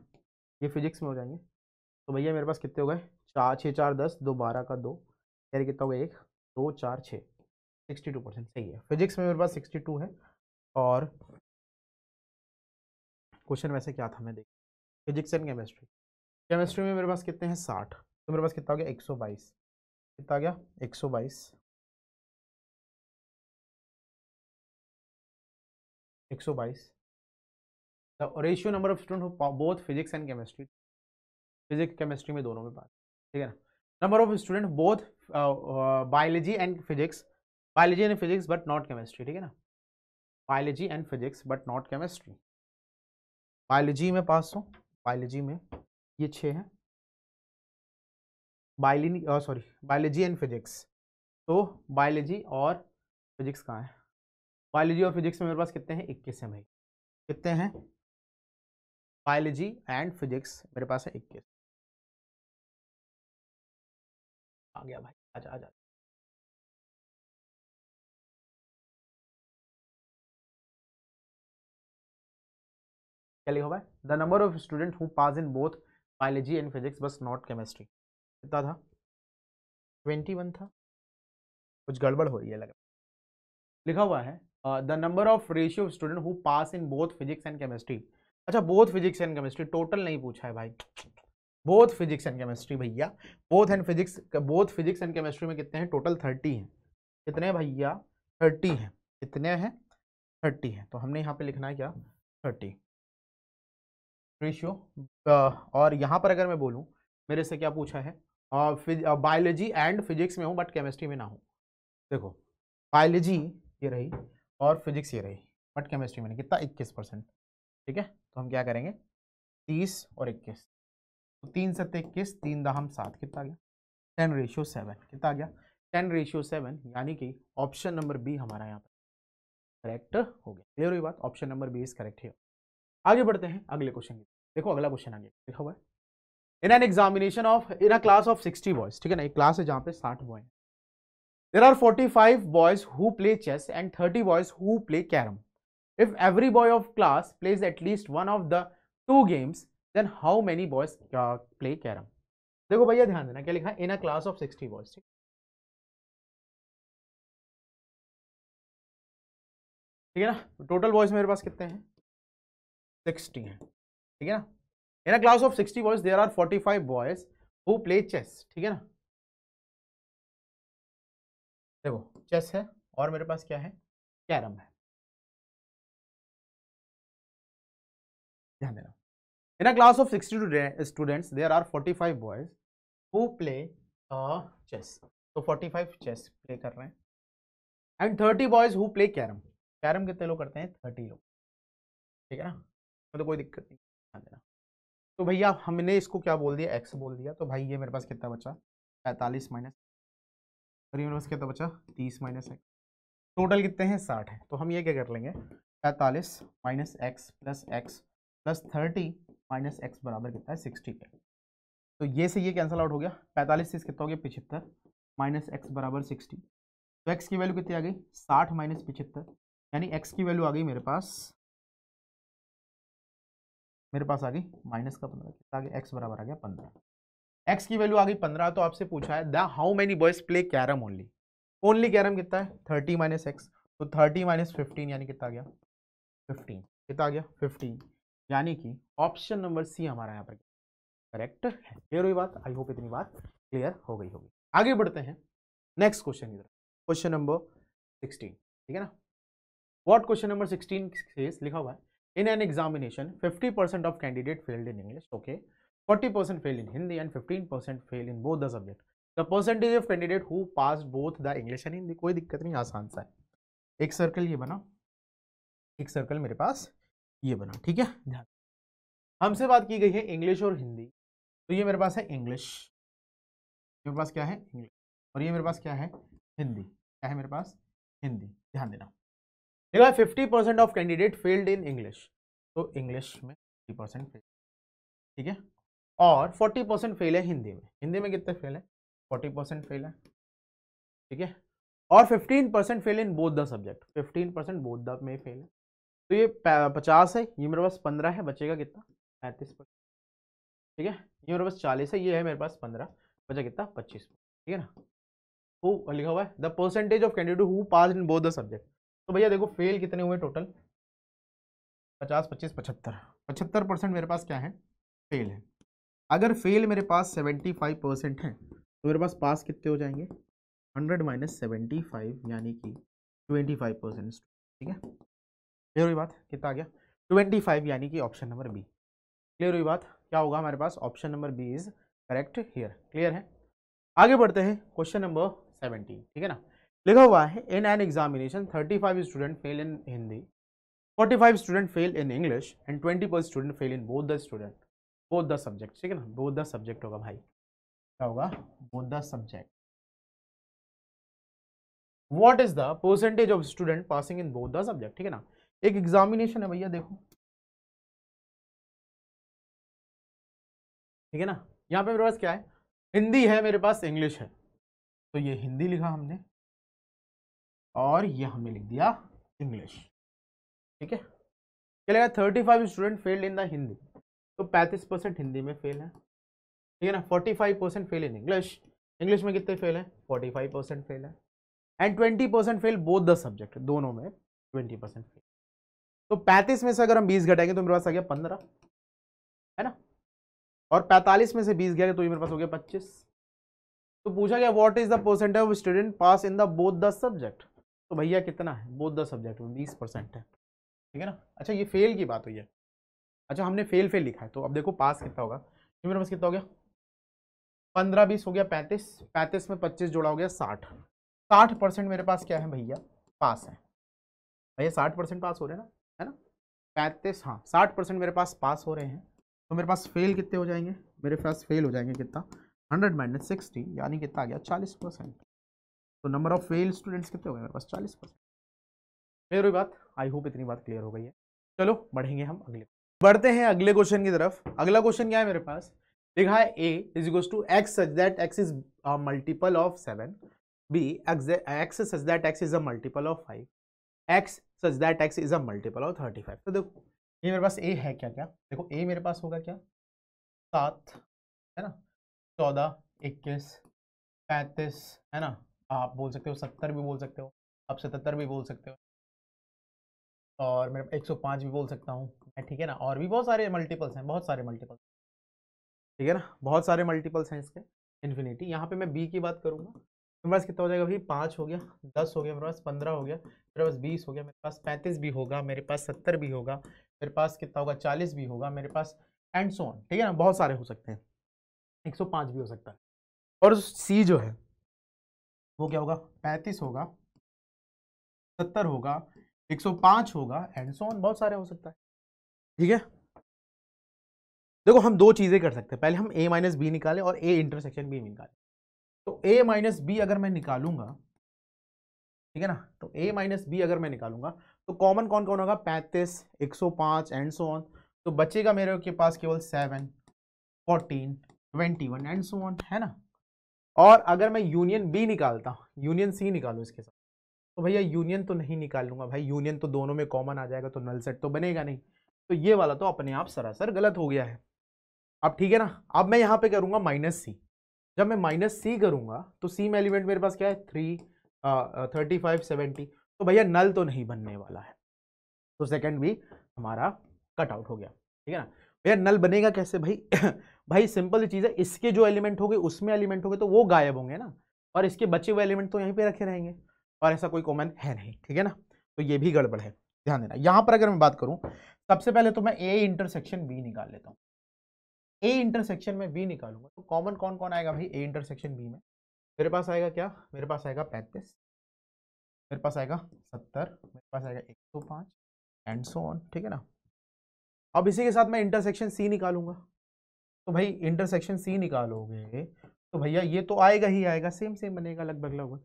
ये फिजिक्स में हो जाएंगे तो भैया मेरे पास कितने हो गए चार छः चार दस दो बारह का दो यानी कितना हो गया एक दो चार छः सिक्सटी टू परसेंट सही है फिजिक्स में मेरे पास सिक्सटी टू है और क्वेश्चन वैसे क्या था मैं देख फिजिक्स एंड केमिस्ट्री केमिस्ट्री हाँ। में मेरे पास कितने हैं साठ तो मेरे पास कितना हो गया एक सौ बाईस कितना गया एक सौ बाईस एक सौ बाईस the ratio number of student both physics and chemistry physics chemistry में दोनों में बात ठीक है ना number of student both biology and physics biology and physics but not chemistry ठीक है ना biology and physics but not chemistry biology में पास हूँ बायोलॉजी में ये छः हैं बायोलिनी सॉरी बायोलॉजी एंड फिजिक्स तो बायोलॉजी और फिजिक्स कहाँ है बायोलॉजी और फिजिक्स में मेरे पास कितने हैं इक्कीस हैं भाई कितने हैं बायोलॉजी एंड फिजिक्स मेरे पास है इक्कीस आ गया भाई आजा आजा क्या लिखा हुआ है the number of student who pass in both biology and physics but not chemistry कितना था ट्वेंटी वन था कुछ गड़बड़ हो रही है लग लिखा हुआ है the number of ratio student who pass in both physics and chemistry अच्छा both physics and chemistry total नहीं पूछा है भाई बोथ फिजिक्स एंड केमिस्ट्री भैया both and physics both physics and chemistry में कितने हैं टोटल थर्टी हैं कितने भैया थर्टी हैं कितने हैं थर्टी हैं तो हमने यहाँ पे लिखना है क्या थर्टी रेशियो और यहाँ पर अगर मैं बोलूँ मेरे से क्या पूछा है बायोलॉजी एंड फिजिक्स में हूँ बट केमिस्ट्री में ना हूँ देखो बायोलॉजी ये रही और फिजिक्स ये रही बट केमिस्ट्री में कितना इक्कीस परसेंट ठीक है तो हम क्या करेंगे तीस और इक्कीस तो तीन सत्य इक्कीस तीन दहम सात कितना आ गया टेन रेशियो सेवन कितना आ गया टेन रेशियो सेवन यानी कि ऑप्शन नंबर बी हमारा यहाँ पर करेक्ट हो गया क्लियर हुई बात option number B is correct है आगे बढ़ते हैं अगले क्वेश्चन की देखो अगला क्वेश्चन आगे लिखा हुआ है in an examination of in a class of sixty boys ठीक है ना एक क्लास है जहाँ पे साठ boy there are forty five boys who play chess and thirty boys who play carrom if every boy of class plays at least one of the two games then how many boys play carrom देखो भैया ध्यान देना क्या लिखा है in a class of sixty boys ठीक ठीक है ना टोटल बॉयज मेरे पास कितने हैं सिक्सटी हैं ठीक है ना in a class of sixty boys there are forty five boys who play chess ठीक है ना देखो चेस है और मेरे पास क्या है कैरम है ध्यान देना in a class of sixty students there are forty five boys who play chess तो फोर्टी फाइव चेस प्ले कर रहे हैं and thirty boys who play carrom carrom कितने लोग करते हैं थर्टी लोग ठीक है ना तो कोई दिक्कत नहीं गया तो भैया हमने इसको क्या बोल दिया एक्स बोल दिया तो भाई ये मेरे पास कितना बचा पैंतालीस माइनस और ये मेरे पास कितना बचा तीस माइनस एक्स टोटल कितने हैं साठ है तो हम ये क्या कर लेंगे पैंतालीस minus x plus x plus thirty minus x बराबर कितना है सिक्सटी का तो ये से ये कैंसिल आउट हो गया पैंतालीस से कितना हो गया पिछहत्तर माइनस एक्स बराबर सिक्सटी तो एक्स की वैल्यू कितनी आ गई साठ माइनस पिछहत्तर यानी एक्स की वैल्यू आ गई मेरे पास मेरे पास आ गई माइनस का पंद्रह आगे एक्स बराबर आ गया पंद्रह एक्स की वैल्यू आ गई पंद्रह तो आपसे पूछा है the how many boys play carrom only only carrom कितना है थर्टी माइनस एक्स तो थर्टी माइनस फिफ्टीन यानी कितना आ गया फिफ्टीन कितना आ गया फिफ्टीन यानी कि ऑप्शन नंबर सी हमारा यहाँ पर करेक्ट है क्लियर हुई बात आई होप इतनी बात क्लियर हो गई होगी आगे बढ़ते हैं नेक्स्ट क्वेश्चन इधर क्वेश्चन नंबर सिक्सटीन ठीक है ना वॉट क्वेश्चन नंबर सिक्सटीन लिखा हुआ है in an examination 50% of candidate failed in english okay 40% failed in hindi and 15% failed in both the subject the percentage of candidate who passed both the english and hindi कोई दिक्कत नहीं आसान सा है एक सर्कल ये बना एक सर्कल मेरे पास ये बना ठीक है ध्यान हमसे बात की गई है इंग्लिश और हिंदी तो ये मेरे पास है इंग्लिश मेरे पास क्या है इंग्लिश और ये मेरे पास क्या है हिंदी क्या है मेरे पास हिंदी ध्यान देना देखा fifty percent of candidate failed in English तो इंग्लिश में फिफ्टी परसेंट फेल ठीक है और फोर्टी परसेंट फेल है हिंदी में हिंदी में कितने फेल है फोर्टी परसेंट फेल है ठीक है और fifteen percent fail in both the subject fifteen percent both the में फेल है तो ये पचास है ये मेरे पास पंद्रह है बचेगा कितना पैंतीस परसेंट ठीक है ये मेरे पास चालीस है ये है मेरे पास पंद्रह बचा कितना पच्चीस ठीक है ना वो तो लिखा हुआ है the percentage of candidate who pass in both the subject तो भैया देखो फेल कितने हुए टोटल पचास पच्चीस पचहत्तर पचहत्तर परसेंट मेरे पास क्या है फेल है अगर फेल मेरे पास सेवेंटी फाइव परसेंट है तो मेरे पास पास कितने हो जाएंगे हंड्रेड माइनस सेवेंटी फाइव यानी कि ट्वेंटी फाइव परसेंट ठीक है क्लियर हुई बात कितना आ गया ट्वेंटी फाइव यानी कि ऑप्शन नंबर बी क्लियर हुई बात क्या होगा हमारे पास option number B is correct here clear है आगे बढ़ते हैं क्वेश्चन नंबर सेवेंटीन ठीक है ना लिखा हुआ है in an examination 35 student fail in Hindi 45 student fail in English and 20 per student fail in both the student both the subject ठीक है ना बोथ द सब्जेक्ट होगा भाई क्या होगा both the subject what is the percentage of student passing in both the subject ठीक है ना एक एग्जामिनेशन है भैया देखो ठीक है ना यहाँ पे मेरे पास क्या है हिंदी है मेरे पास इंग्लिश है तो ये हिंदी लिखा हमने और ये हमने लिख दिया इंग्लिश ठीक है चलेगा thirty five student failed in the Hindi तो पैंतीस परसेंट हिंदी में फेल है ठीक है ना forty five percent fail in English English में कितने फेल है फोर्टी फाइव परसेंट फेल है and twenty percent fail both the subject दोनों में ट्वेंटी परसेंट फेल तो पैंतीस में से अगर हम बीस घटाएंगे तो मेरे पास आ गया पंद्रह है ना और पैंतालीस में से बीस गया तो ये मेरे पास हो गया पच्चीस तो पूछा गया what is the percentage of student pass in the both the subject तो भैया कितना है बोध द सब्जेक्ट में बीस परसेंट है ठीक है ना अच्छा ये फेल की बात हुई है अच्छा हमने फेल फेल लिखा है तो अब देखो पास कितना होगा मेरे पास कितना हो गया पंद्रह बीस हो गया पैंतीस पैंतीस में पच्चीस जोड़ा हो गया साठ साठ परसेंट मेरे पास क्या है भैया पास है भैया साठ परसेंट पास हो रहे हैं ना है ना पैंतीस हाँ साठ परसेंट मेरे पास पास हो रहे हैं तो मेरे पास फेल कितने हो जाएंगे मेरे पास फेल हो जाएंगे कितना हंड्रेड माइनस सिक्सटी यानी कितना आ गया चालीस परसेंट तो नंबर ऑफ फेल स्टूडेंट्स कितने हो गए मेरे पास चालीस परसेंट मेरी बात आई होप इतनी बात क्लियर हो गई है चलो बढ़ेंगे हम अगले बढ़ते हैं अगले क्वेश्चन की तरफ अगला क्वेश्चन क्या है मेरे पास लिखा है A is equal to x such that x is multiple of seven B x x such that x is a multiple of five x such that x is a multiple of thirty five तो देखो ये मेरे पास ए है क्या क्या देखो ए मेरे पास होगा क्या सात है ना चौदह इक्कीस पैंतीस है ना आप बोल सकते हो सत्तर भी बोल सकते हो आप सतहत्तर भी बोल सकते हो और मैं एक सौ पाँच भी बोल सकता हूँ मैं ठीक है ना और भी बहुत सारे मल्टीपल्स हैं बहुत सारे मल्टीपल्स ठीक है ना बहुत सारे मल्टीपल्स हैं इसके इन्फिनिटी यहाँ पे मैं बी की बात करूँगा तो मेरे पास कितना हो जाएगा भाई पाँच हो गया दस हो गया मेरे पास पंद्रह हो गया मेरे पास बीस हो गया मेरे पास पैंतीस भी होगा मेरे पास सत्तर भी होगा मेरे पास कितना होगा चालीस भी होगा मेरे पास एंड सोन ठीक है ना बहुत सारे हो सकते हैं एक सौ पाँच भी हो सकता है और सी जो है वो क्या होगा पैंतीस होगा सत्तर होगा एक सौ पांच होगा एंड सो ऑन बहुत सारे हो सकता है ठीक है देखो हम दो चीज़ें कर सकते हैं पहले हम ए माइनस बी निकालें और ए इंटरसेक्शन बी निकालें तो ए माइनस बी अगर मैं निकालूंगा ठीक है ना तो ए माइनस बी अगर मैं निकालूंगा तो कॉमन कौन कौन होगा पैंतीस एक सौ पाँच एंड सो ऑन तो बचेगा मेरे के पास केवल seven fourteen twenty one and so on है ना और अगर मैं यूनियन बी निकालता हूँ यूनियन सी निकालू इसके साथ तो भैया यूनियन तो नहीं निकाल लूंगा भाई यूनियन तो दोनों में कॉमन आ जाएगा तो नल सेट तो बनेगा नहीं तो ये वाला तो अपने आप सरासर गलत हो गया है अब ठीक है ना अब मैं यहाँ पे करूँगा माइनस सी जब मैं माइनस सी करूँगा तो सी में एलिमेंट मेरे पास क्या है थ्री थर्टी फाइव सेवेंटी तो भैया नल तो नहीं बनने वाला है तो सेकेंड भी हमारा कट आउट हो गया ठीक है ना भैया नल बनेगा कैसे भाई भाई सिंपल चीज़ है इसके जो एलिमेंट हो गए उसमें एलिमेंट हो गए तो वो गायब होंगे ना और इसके बचे हुए एलिमेंट तो यहीं पे रखे रहेंगे और ऐसा कोई कॉमन है नहीं ठीक है ना तो ये भी गड़बड़ है ध्यान देना यहाँ पर अगर मैं बात करूँ सबसे पहले तो मैं ए इंटरसेक्शन बी निकाल लेता हूँ ए इंटरसेक्शन में बी निकालूंगा तो कॉमन कौन कौन आएगा भाई ए इंटरसेक्शन बी में मेरे पास आएगा क्या मेरे पास आएगा पैंतीस मेरे पास आएगा सत्तर मेरे पास आएगा एक सौ पाँच एंड सो ऑन ठीक है ना अब इसी के साथ मैं इंटरसेक्शन सी निकालूंगा तो भाई इंटरसेक्शन सी निकालोगे तो भैया ये तो आएगा ही आएगा सेम सेम बनेगा लगभग लगभग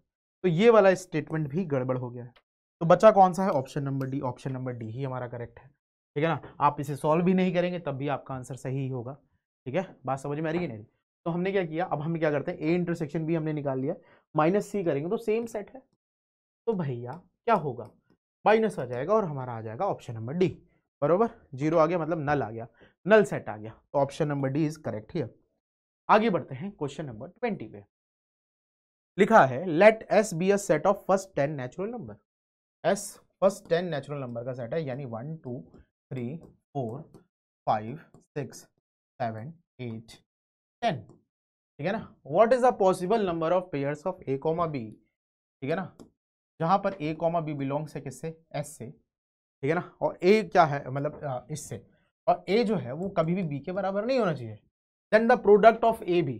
तो ये वाला स्टेटमेंट भी गड़बड़ हो गया है तो बच्चा कौन सा है option number D option number D ही हमारा करेक्ट है ठीक है ना आप इसे सॉल्व भी नहीं करेंगे तब भी आपका आंसर सही होगा ठीक है बात समझ में आ रही है नहीं तो हमने क्या किया अब हम क्या करते हैं ए इंटरसेक्शन भी हमने निकाल लिया माइनस सी करेंगे तो सेम सेट है तो भैया क्या होगा माइनस आ जाएगा और हमारा आ जाएगा ऑप्शन नंबर डी बरोबर जीरो आ गया मतलब नल आ गया नल सेट आ गया तो option number D is correct here आगे बढ़ते हैं क्वेश्चन नंबर ट्वेंटी पे लिखा है let S be set of first ten natural numbers first ten natural number का सेट है यानी one two three four five six seven eight ten ठीक है ना what is the possible number of pair of A comma B ठीक है ना जहां पर ए कॉमा बी बिलोंग्स है किससे एस से ठीक है ना और ए क्या है मतलब इससे और ए जो है वो कभी भी बी के बराबर नहीं होना चाहिए then the product of A B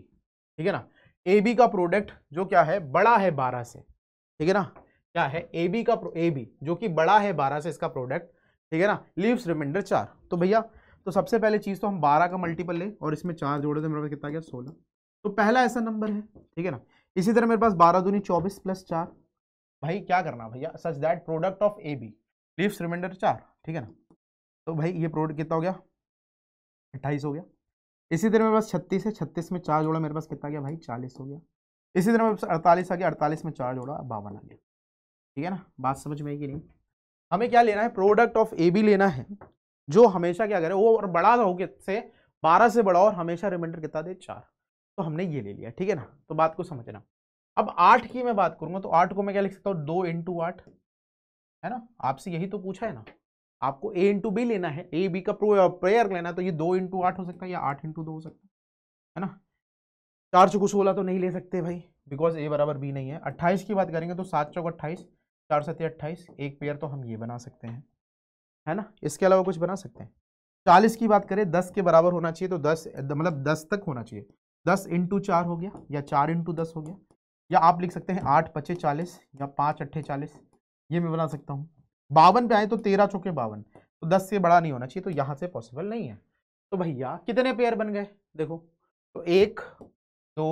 ठीक है ना ए बी का प्रोडक्ट जो क्या है बड़ा है बारह से ठीक है ना क्या है ए बी का ए बी जो कि बड़ा है बारह से इसका प्रोडक्ट ठीक है ना लीव्स रिमाइंडर चार तो भैया तो सबसे पहले चीज़ तो हम बारह का मल्टीपल लें और इसमें चार जोड़े तो मेरे पास कितना गया सोलह तो पहला ऐसा नंबर है ठीक है ना इसी तरह मेरे पास बारह दूनी चौबीस प्लस चार भाई क्या करना भैया such that product of A B leaves remainder चार ठीक है ना तो भाई ये प्रोडक्ट कितना हो गया अट्ठाईस हो गया इसी तरह मेरे पास छत्तीस है छत्तीस में चार जोड़ा मेरे पास कितना गया भाई चालीस हो गया इसी तरह मेरे पास अड़तालीस आ गया अड़तालीस में चार जोड़ा बावन आ गया ठीक है ना बात समझ में आई कि नहीं हमें क्या लेना है प्रोडक्ट ऑफ ए बी लेना है जो हमेशा क्या करे वो और बड़ा हो से बारह से बड़ा और हमेशा रिमाइंडर कितना दे चार तो हमने ये ले लिया ठीक है ना तो बात को समझना अब आठ की मैं बात करूंगा तो आठ को मैं क्या लिख सकता हूँ दो इंटू आठ है ना आपसे यही तो पूछा है ना आपको ए इंटू बी लेना है ए बी का प्रेयर लेना है तो ये दो इंटू आठ हो सकता है या आठ इंटू दो हो सकता है है ना चार चौक सोलह तो नहीं ले सकते भाई बिकॉज ए बराबर बी नहीं है अट्ठाईस की बात करेंगे तो सात चौक अट्ठाईस चार सत्य अट्ठाईस एक पेयर तो हम ये बना सकते हैं है ना इसके अलावा कुछ बना सकते हैं चालीस की बात करें दस के बराबर होना चाहिए तो दस मतलब दस तक होना चाहिए दस इंटू चार हो गया या चार इंटू दस हो गया या आप लिख सकते हैं आठ पच्चे चालीस या पाँच अट्ठे चालीस ये मैं बना सकता हूँ बावन पे आए तो तेरह चौके बावन तो दस से बड़ा नहीं होना चाहिए तो यहाँ से पॉसिबल नहीं है तो भैया कितने पेयर बन गए देखो तो एक दो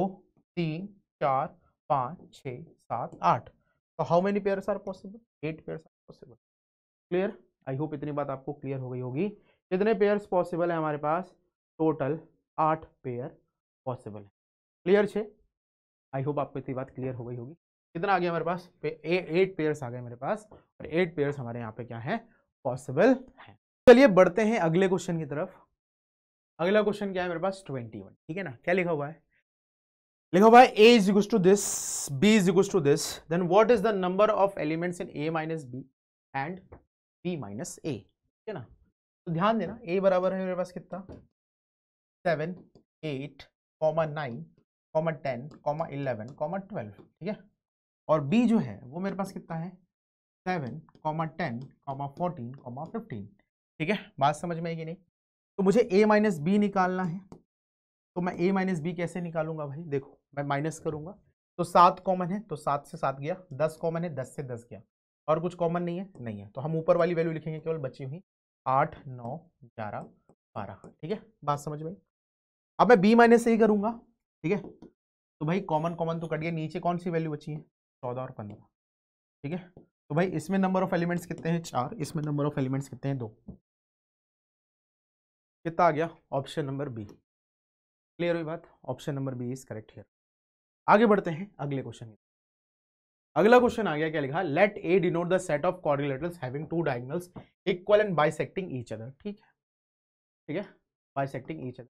तीन चार पाँच छ सात आठ तो how many pairs are possible eight pairs are possible clear I hope इतनी बात आपको क्लियर हो गई होगी कितने पेयर्स पॉसिबल है हमारे पास टोटल आठ पेयर पॉसिबल है क्लियर छे आई होप आपको इतनी बात क्लियर हो गई होगी कितना आ गया हमारे पास एट पेयर्स आ गए मेरे पास और एट पेयर्स हमारे यहाँ पे क्या है पॉसिबल है चलिए बढ़ते हैं अगले क्वेश्चन की तरफ अगला क्वेश्चन क्या है मेरे पास ट्वेंटी वन ठीक है ना क्या लिखा हुआ है लिखा हुआ है A is equals to this B is equals to this then what is the number of elements in A minus B and B minus A ठीक है ना तो ध्यान देना ए बराबर है मेरे पास कितना seven eight comma nine comma ten comma eleven comma twelve ठीक है और बी जो है वो मेरे पास कितना है seven comma ten comma fourteen comma fifteen ठीक है बात समझ में आई कि नहीं तो मुझे ए माइनस बी निकालना है तो मैं ए माइनस बी कैसे निकालूंगा भाई देखो मैं माइनस करूंगा तो सात कॉमन है तो सात से सात गया दस कॉमन है दस से दस गया और कुछ कॉमन नहीं है नहीं है तो हम ऊपर वाली वैल्यू लिखेंगे केवल बची हुई आठ नौ ग्यारह बारह ठीक है बात समझ में अब मैं बी माइनस ए करूंगा ठीक है तो भाई कॉमन कॉमन तो कट गया नीचे कौन सी वैल्यू बची है चौदह और पंद्रह ठीक है तो भाई इसमें नंबर ऑफ एलिमेंट्स कितने हैं चार इसमें नंबर ऑफ एलिमेंट्स कितने हैं दो कितना आ गया ऑप्शन नंबर बी क्लियर हुई बात option number B is correct here आगे बढ़ते हैं अगले क्वेश्चन अगला क्वेश्चन आ गया क्या लिखा let A denote the set of quadrilaterals having two diagonals equal and bisecting each other ठीक है ठीक है बाइसेक्टिंग ईच अदर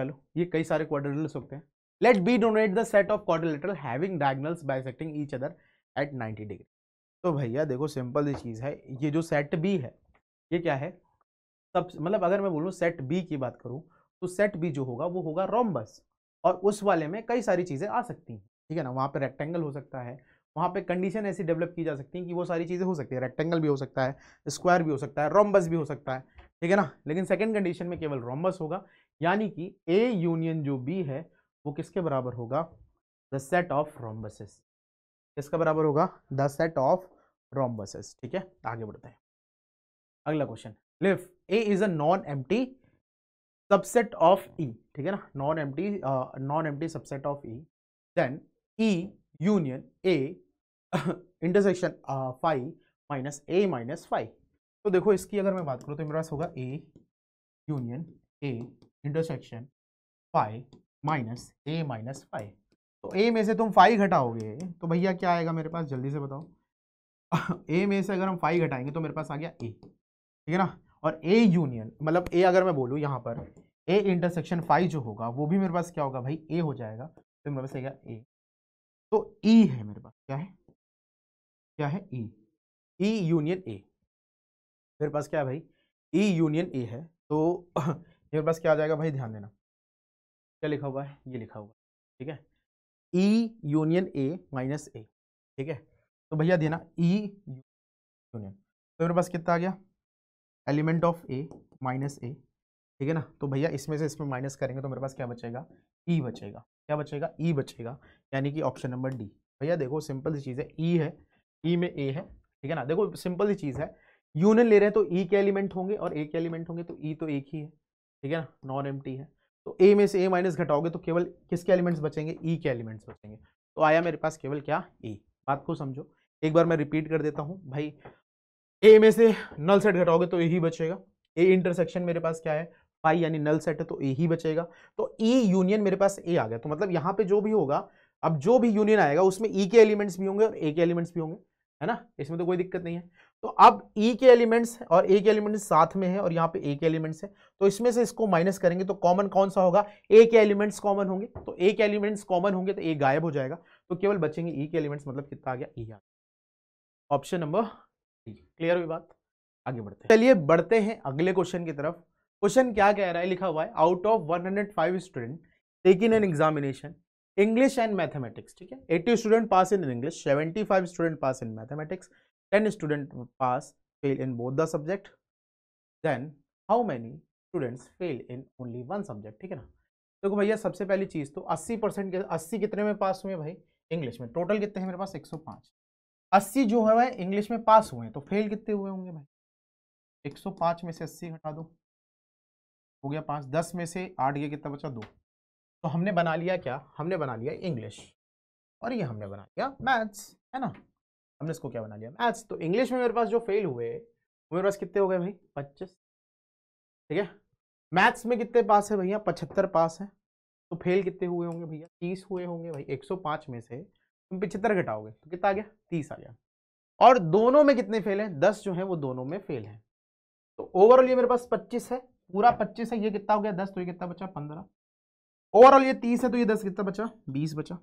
चलो ये कई सारे क्वाड्रिलेटर्स होते हैं Let B denote the set of quadrilateral having diagonals bisecting each other at 90 degree. तो भैया देखो सिंपल सी चीज़ है ये जो सेट बी है ये क्या है सब मतलब अगर मैं बोलूँ सेट बी की बात करूँ तो सेट बी जो होगा वो होगा रोमबस और उस वाले में कई सारी चीज़ें आ सकती हैं ठीक है ना वहाँ पे रेक्टेंगल हो सकता है वहाँ पे कंडीशन ऐसी डेवलप की जा सकती है कि वो सारी चीज़ें हो सकती है रेक्टेंगल भी हो सकता है स्क्वायर भी हो सकता है रोमबस भी हो सकता है ठीक है ना लेकिन सेकेंड कंडीशन में केवल रोमबस होगा यानी कि ए यूनियन जो बी है वो किसके बराबर होगा द सेट ऑफ रोम्बसेस किसका बराबर होगा द सेट ऑफ रोम्बसेस ठीक है आगे बढ़ते हैं अगला क्वेश्चन लिफ ए is a non M subset of ई ठीक है ना non am non M subset of E then E union A intersection five minus A minus five तो देखो इसकी अगर मैं बात करूँ तो मेरे पास होगा A union A intersection five minus A minus five तो ए में से तुम फाइव घटाओगे तो भैया क्या आएगा मेरे पास जल्दी से बताओ [LAUGHS] ए में से अगर हम फाइव घटाएंगे तो मेरे पास आ गया ए ठीक है ना और ए यूनियन मतलब ए अगर मैं बोलूँ यहाँ पर ए इंटरसेक्शन फाइव जो होगा वो भी मेरे पास क्या होगा भाई ए हो जाएगा तो मेरे पास आएगा ए तो ई e है मेरे पास क्या है क्या है E e। E e union A मेरे पास क्या है भाई ई e यूनियन ए है तो [LAUGHS] मेरे पास क्या आ जाएगा भाई ध्यान देना क्या लिखा हुआ है ये लिखा हुआ ठीक है E union A minus A ठीक है तो भैया देना ई e यूनियन तो मेरे पास कितना आ गया element of A minus A ठीक है ना तो भैया इसमें से इसमें माइनस करेंगे तो मेरे पास क्या बचेगा ई e बचेगा क्या बचेगा ई e बचेगा यानी कि ऑप्शन नंबर डी भैया देखो सिंपल सी चीज़ है ई है ई में ए है ठीक है ना देखो सिंपल सी चीज़ है यूनियन ले रहे हैं तो ई के एलिमेंट होंगे और ए के एलिमेंट होंगे तो ई तो एक ही है ठीक है ना नॉन एम है तो ए में से ए माइनस घटाओगे तो केवल किसके एलिमेंट्स बचेंगे ई e के एलिमेंट्स बचेंगे तो आया मेरे पास केवल क्या ए बात को समझो एक बार मैं रिपीट कर देता हूँ भाई ए में से नल सेट घटाओगे तो ही बचेगा ए इंटरसेक्शन मेरे पास क्या है पाई यानी नल सेट है तो ए ही बचेगा तो ई e यूनियन मेरे पास ए आ गया तो मतलब यहाँ पे जो भी होगा अब जो भी यूनियन आएगा उसमें ई e के एलिमेंट्स भी होंगे और ए के एलिमेंट्स भी होंगे है ना इसमें तो कोई दिक्कत नहीं है तो अब ई e के एलिमेंट्स और ए के एलिमेंट्स साथ में है और यहाँ पे ए के एलिमेंट्स है तो इसमें से इसको माइनस करेंगे तो कॉमन कौन सा होगा ए के एलिमेंट्स कॉमन होंगे तो ए के एलिमेंट्स कॉमन होंगे तो ए गायब हो जाएगा तो केवल बचेंगे ई e के एलिमेंट्स मतलब कितना आ गया ई e आ गया ऑप्शन नंबर क्लियर हुई बात आगे बढ़ते चलिए बढ़ते हैं अगले क्वेश्चन की तरफ क्वेश्चन क्या कह रहा है लिखा हुआ है out of five student in an examination English and mathematics ठीक है 80 student pass in English 75 student pass in mathematics 10 students pass fail in both the subject then how many students fail in only one subject ठीक है ना देखो तो भैया सबसे पहली चीज़ तो 80 परसेंट के अस्सी कितने में पास हुए भाई इंग्लिश में टोटल कितने हैं मेरे पास 105 80 जो है वह इंग्लिश में पास हुए हैं तो फेल कितने हुए होंगे भाई 105 में से 80 हटा दो हो गया पाँच दस में से आठ गया कितना बचा दो तो हमने बना लिया क्या हमने बना लिया इंग्लिश और ये हमने बना लिया मैथ्स है ना हमने इसको क्या बना लिया मैथ्स तो इंग्लिश में मेरे पास जो फेल हुए वो मेरे पास कितने हो गए भाई पच्चीस ठीक है मैथ्स में कितने पास है भैया पचहत्तर पास है तो फेल कितने हुए होंगे भैया तीस हुए होंगे भाई एक सौ पाँच में से तुम पिछहत्तर घटाओगे तो कितना आ गया तीस आ गया और दोनों में कितने फेल हैं दस जो हैं वो दोनों में फेल हैं तो ओवरऑल ये मेरे पास पच्चीस है पूरा पच्चीस है ये कितना हो गया दस तो ये कितना बचा पंद्रह ओवरऑल ये तीस है तो ये दस कितना बचा बीस बचा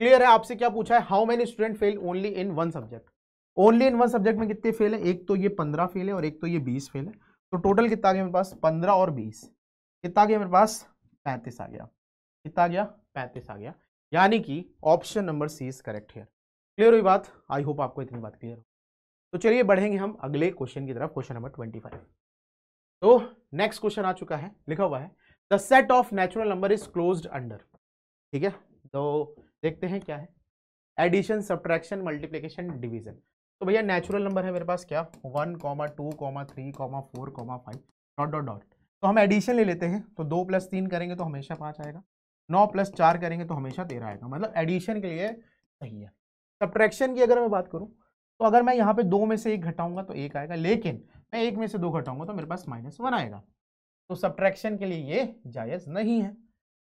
क्लियर है आपसे क्या पूछा है how many student fail only in one subject only in one subject में कितने फेल है एक तो ये पंद्रह फेल है और एक तो ये बीस फेल है तो टोटल कितना आ गया मेरे पास पंद्रह और बीस कितना गया मेरे पास पैंतीस आ गया कितना आ गया पैंतीस आ गया यानी कि option number C is correct here clear हुई बात आई होप आपको इतनी बात क्लियर हो तो चलिए बढ़ेंगे हम अगले क्वेश्चन की तरफ क्वेश्चन नंबर ट्वेंटी फाइव तो नेक्स्ट क्वेश्चन आ चुका है लिखा हुआ है the set of natural number is close under ठीक है तो देखते हैं क्या है एडिशन सब्ट्रैक्शन मल्टीप्लीकेशन डिवीजन तो भैया नेचुरल नंबर है मेरे पास क्या one comma two comma three comma four comma five dot dot dot तो हम एडिशन ले लेते हैं तो दो प्लस तीन करेंगे तो हमेशा पाँच आएगा नौ प्लस चार करेंगे तो हमेशा तेरह आएगा मतलब एडिशन के लिए सही है सब्ट्रैक्शन की अगर मैं बात करूँ तो अगर मैं यहाँ पे दो में से एक घटाऊंगा तो एक आएगा लेकिन मैं एक में से दो घटाऊंगा तो मेरे पास माइनस वन आएगा तो सब्ट्रैक्शन के लिए ये जायज़ नहीं है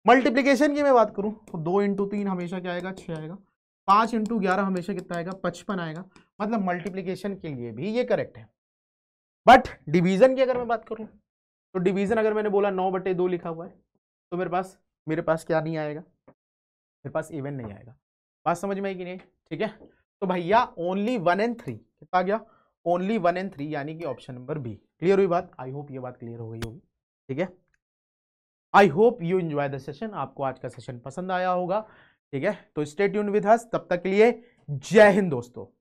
मल्टीप्लीकेशन की मैं बात करूँ तो दो इंटू तीन हमेशा क्या आएगा छः आएगा पाँच इंटू ग्यारह हमेशा कितना आएगा पचपन आएगा मतलब मल्टीप्लीकेशन के लिए भी ये करेक्ट है बट डिवीज़न की अगर मैं बात करूँ तो डिवीज़न अगर मैंने बोला नौ बटे दो लिखा हुआ है तो मेरे पास मेरे पास क्या नहीं आएगा मेरे पास इवन नहीं आएगा बात समझ में आई कि नहीं ठीक है तो भैया ओनली वन एंड थ्री कितना गया ओनली वन एंड थ्री यानी कि ऑप्शन नंबर बी क्लियर हुई बात आई होप ये बात क्लियर हो गई होगी ठीक है I hope you enjoy the session आपको आज का सेशन पसंद आया होगा ठीक है तो स्टेट यून विद हस तब तक के लिए जय हिंद दोस्तों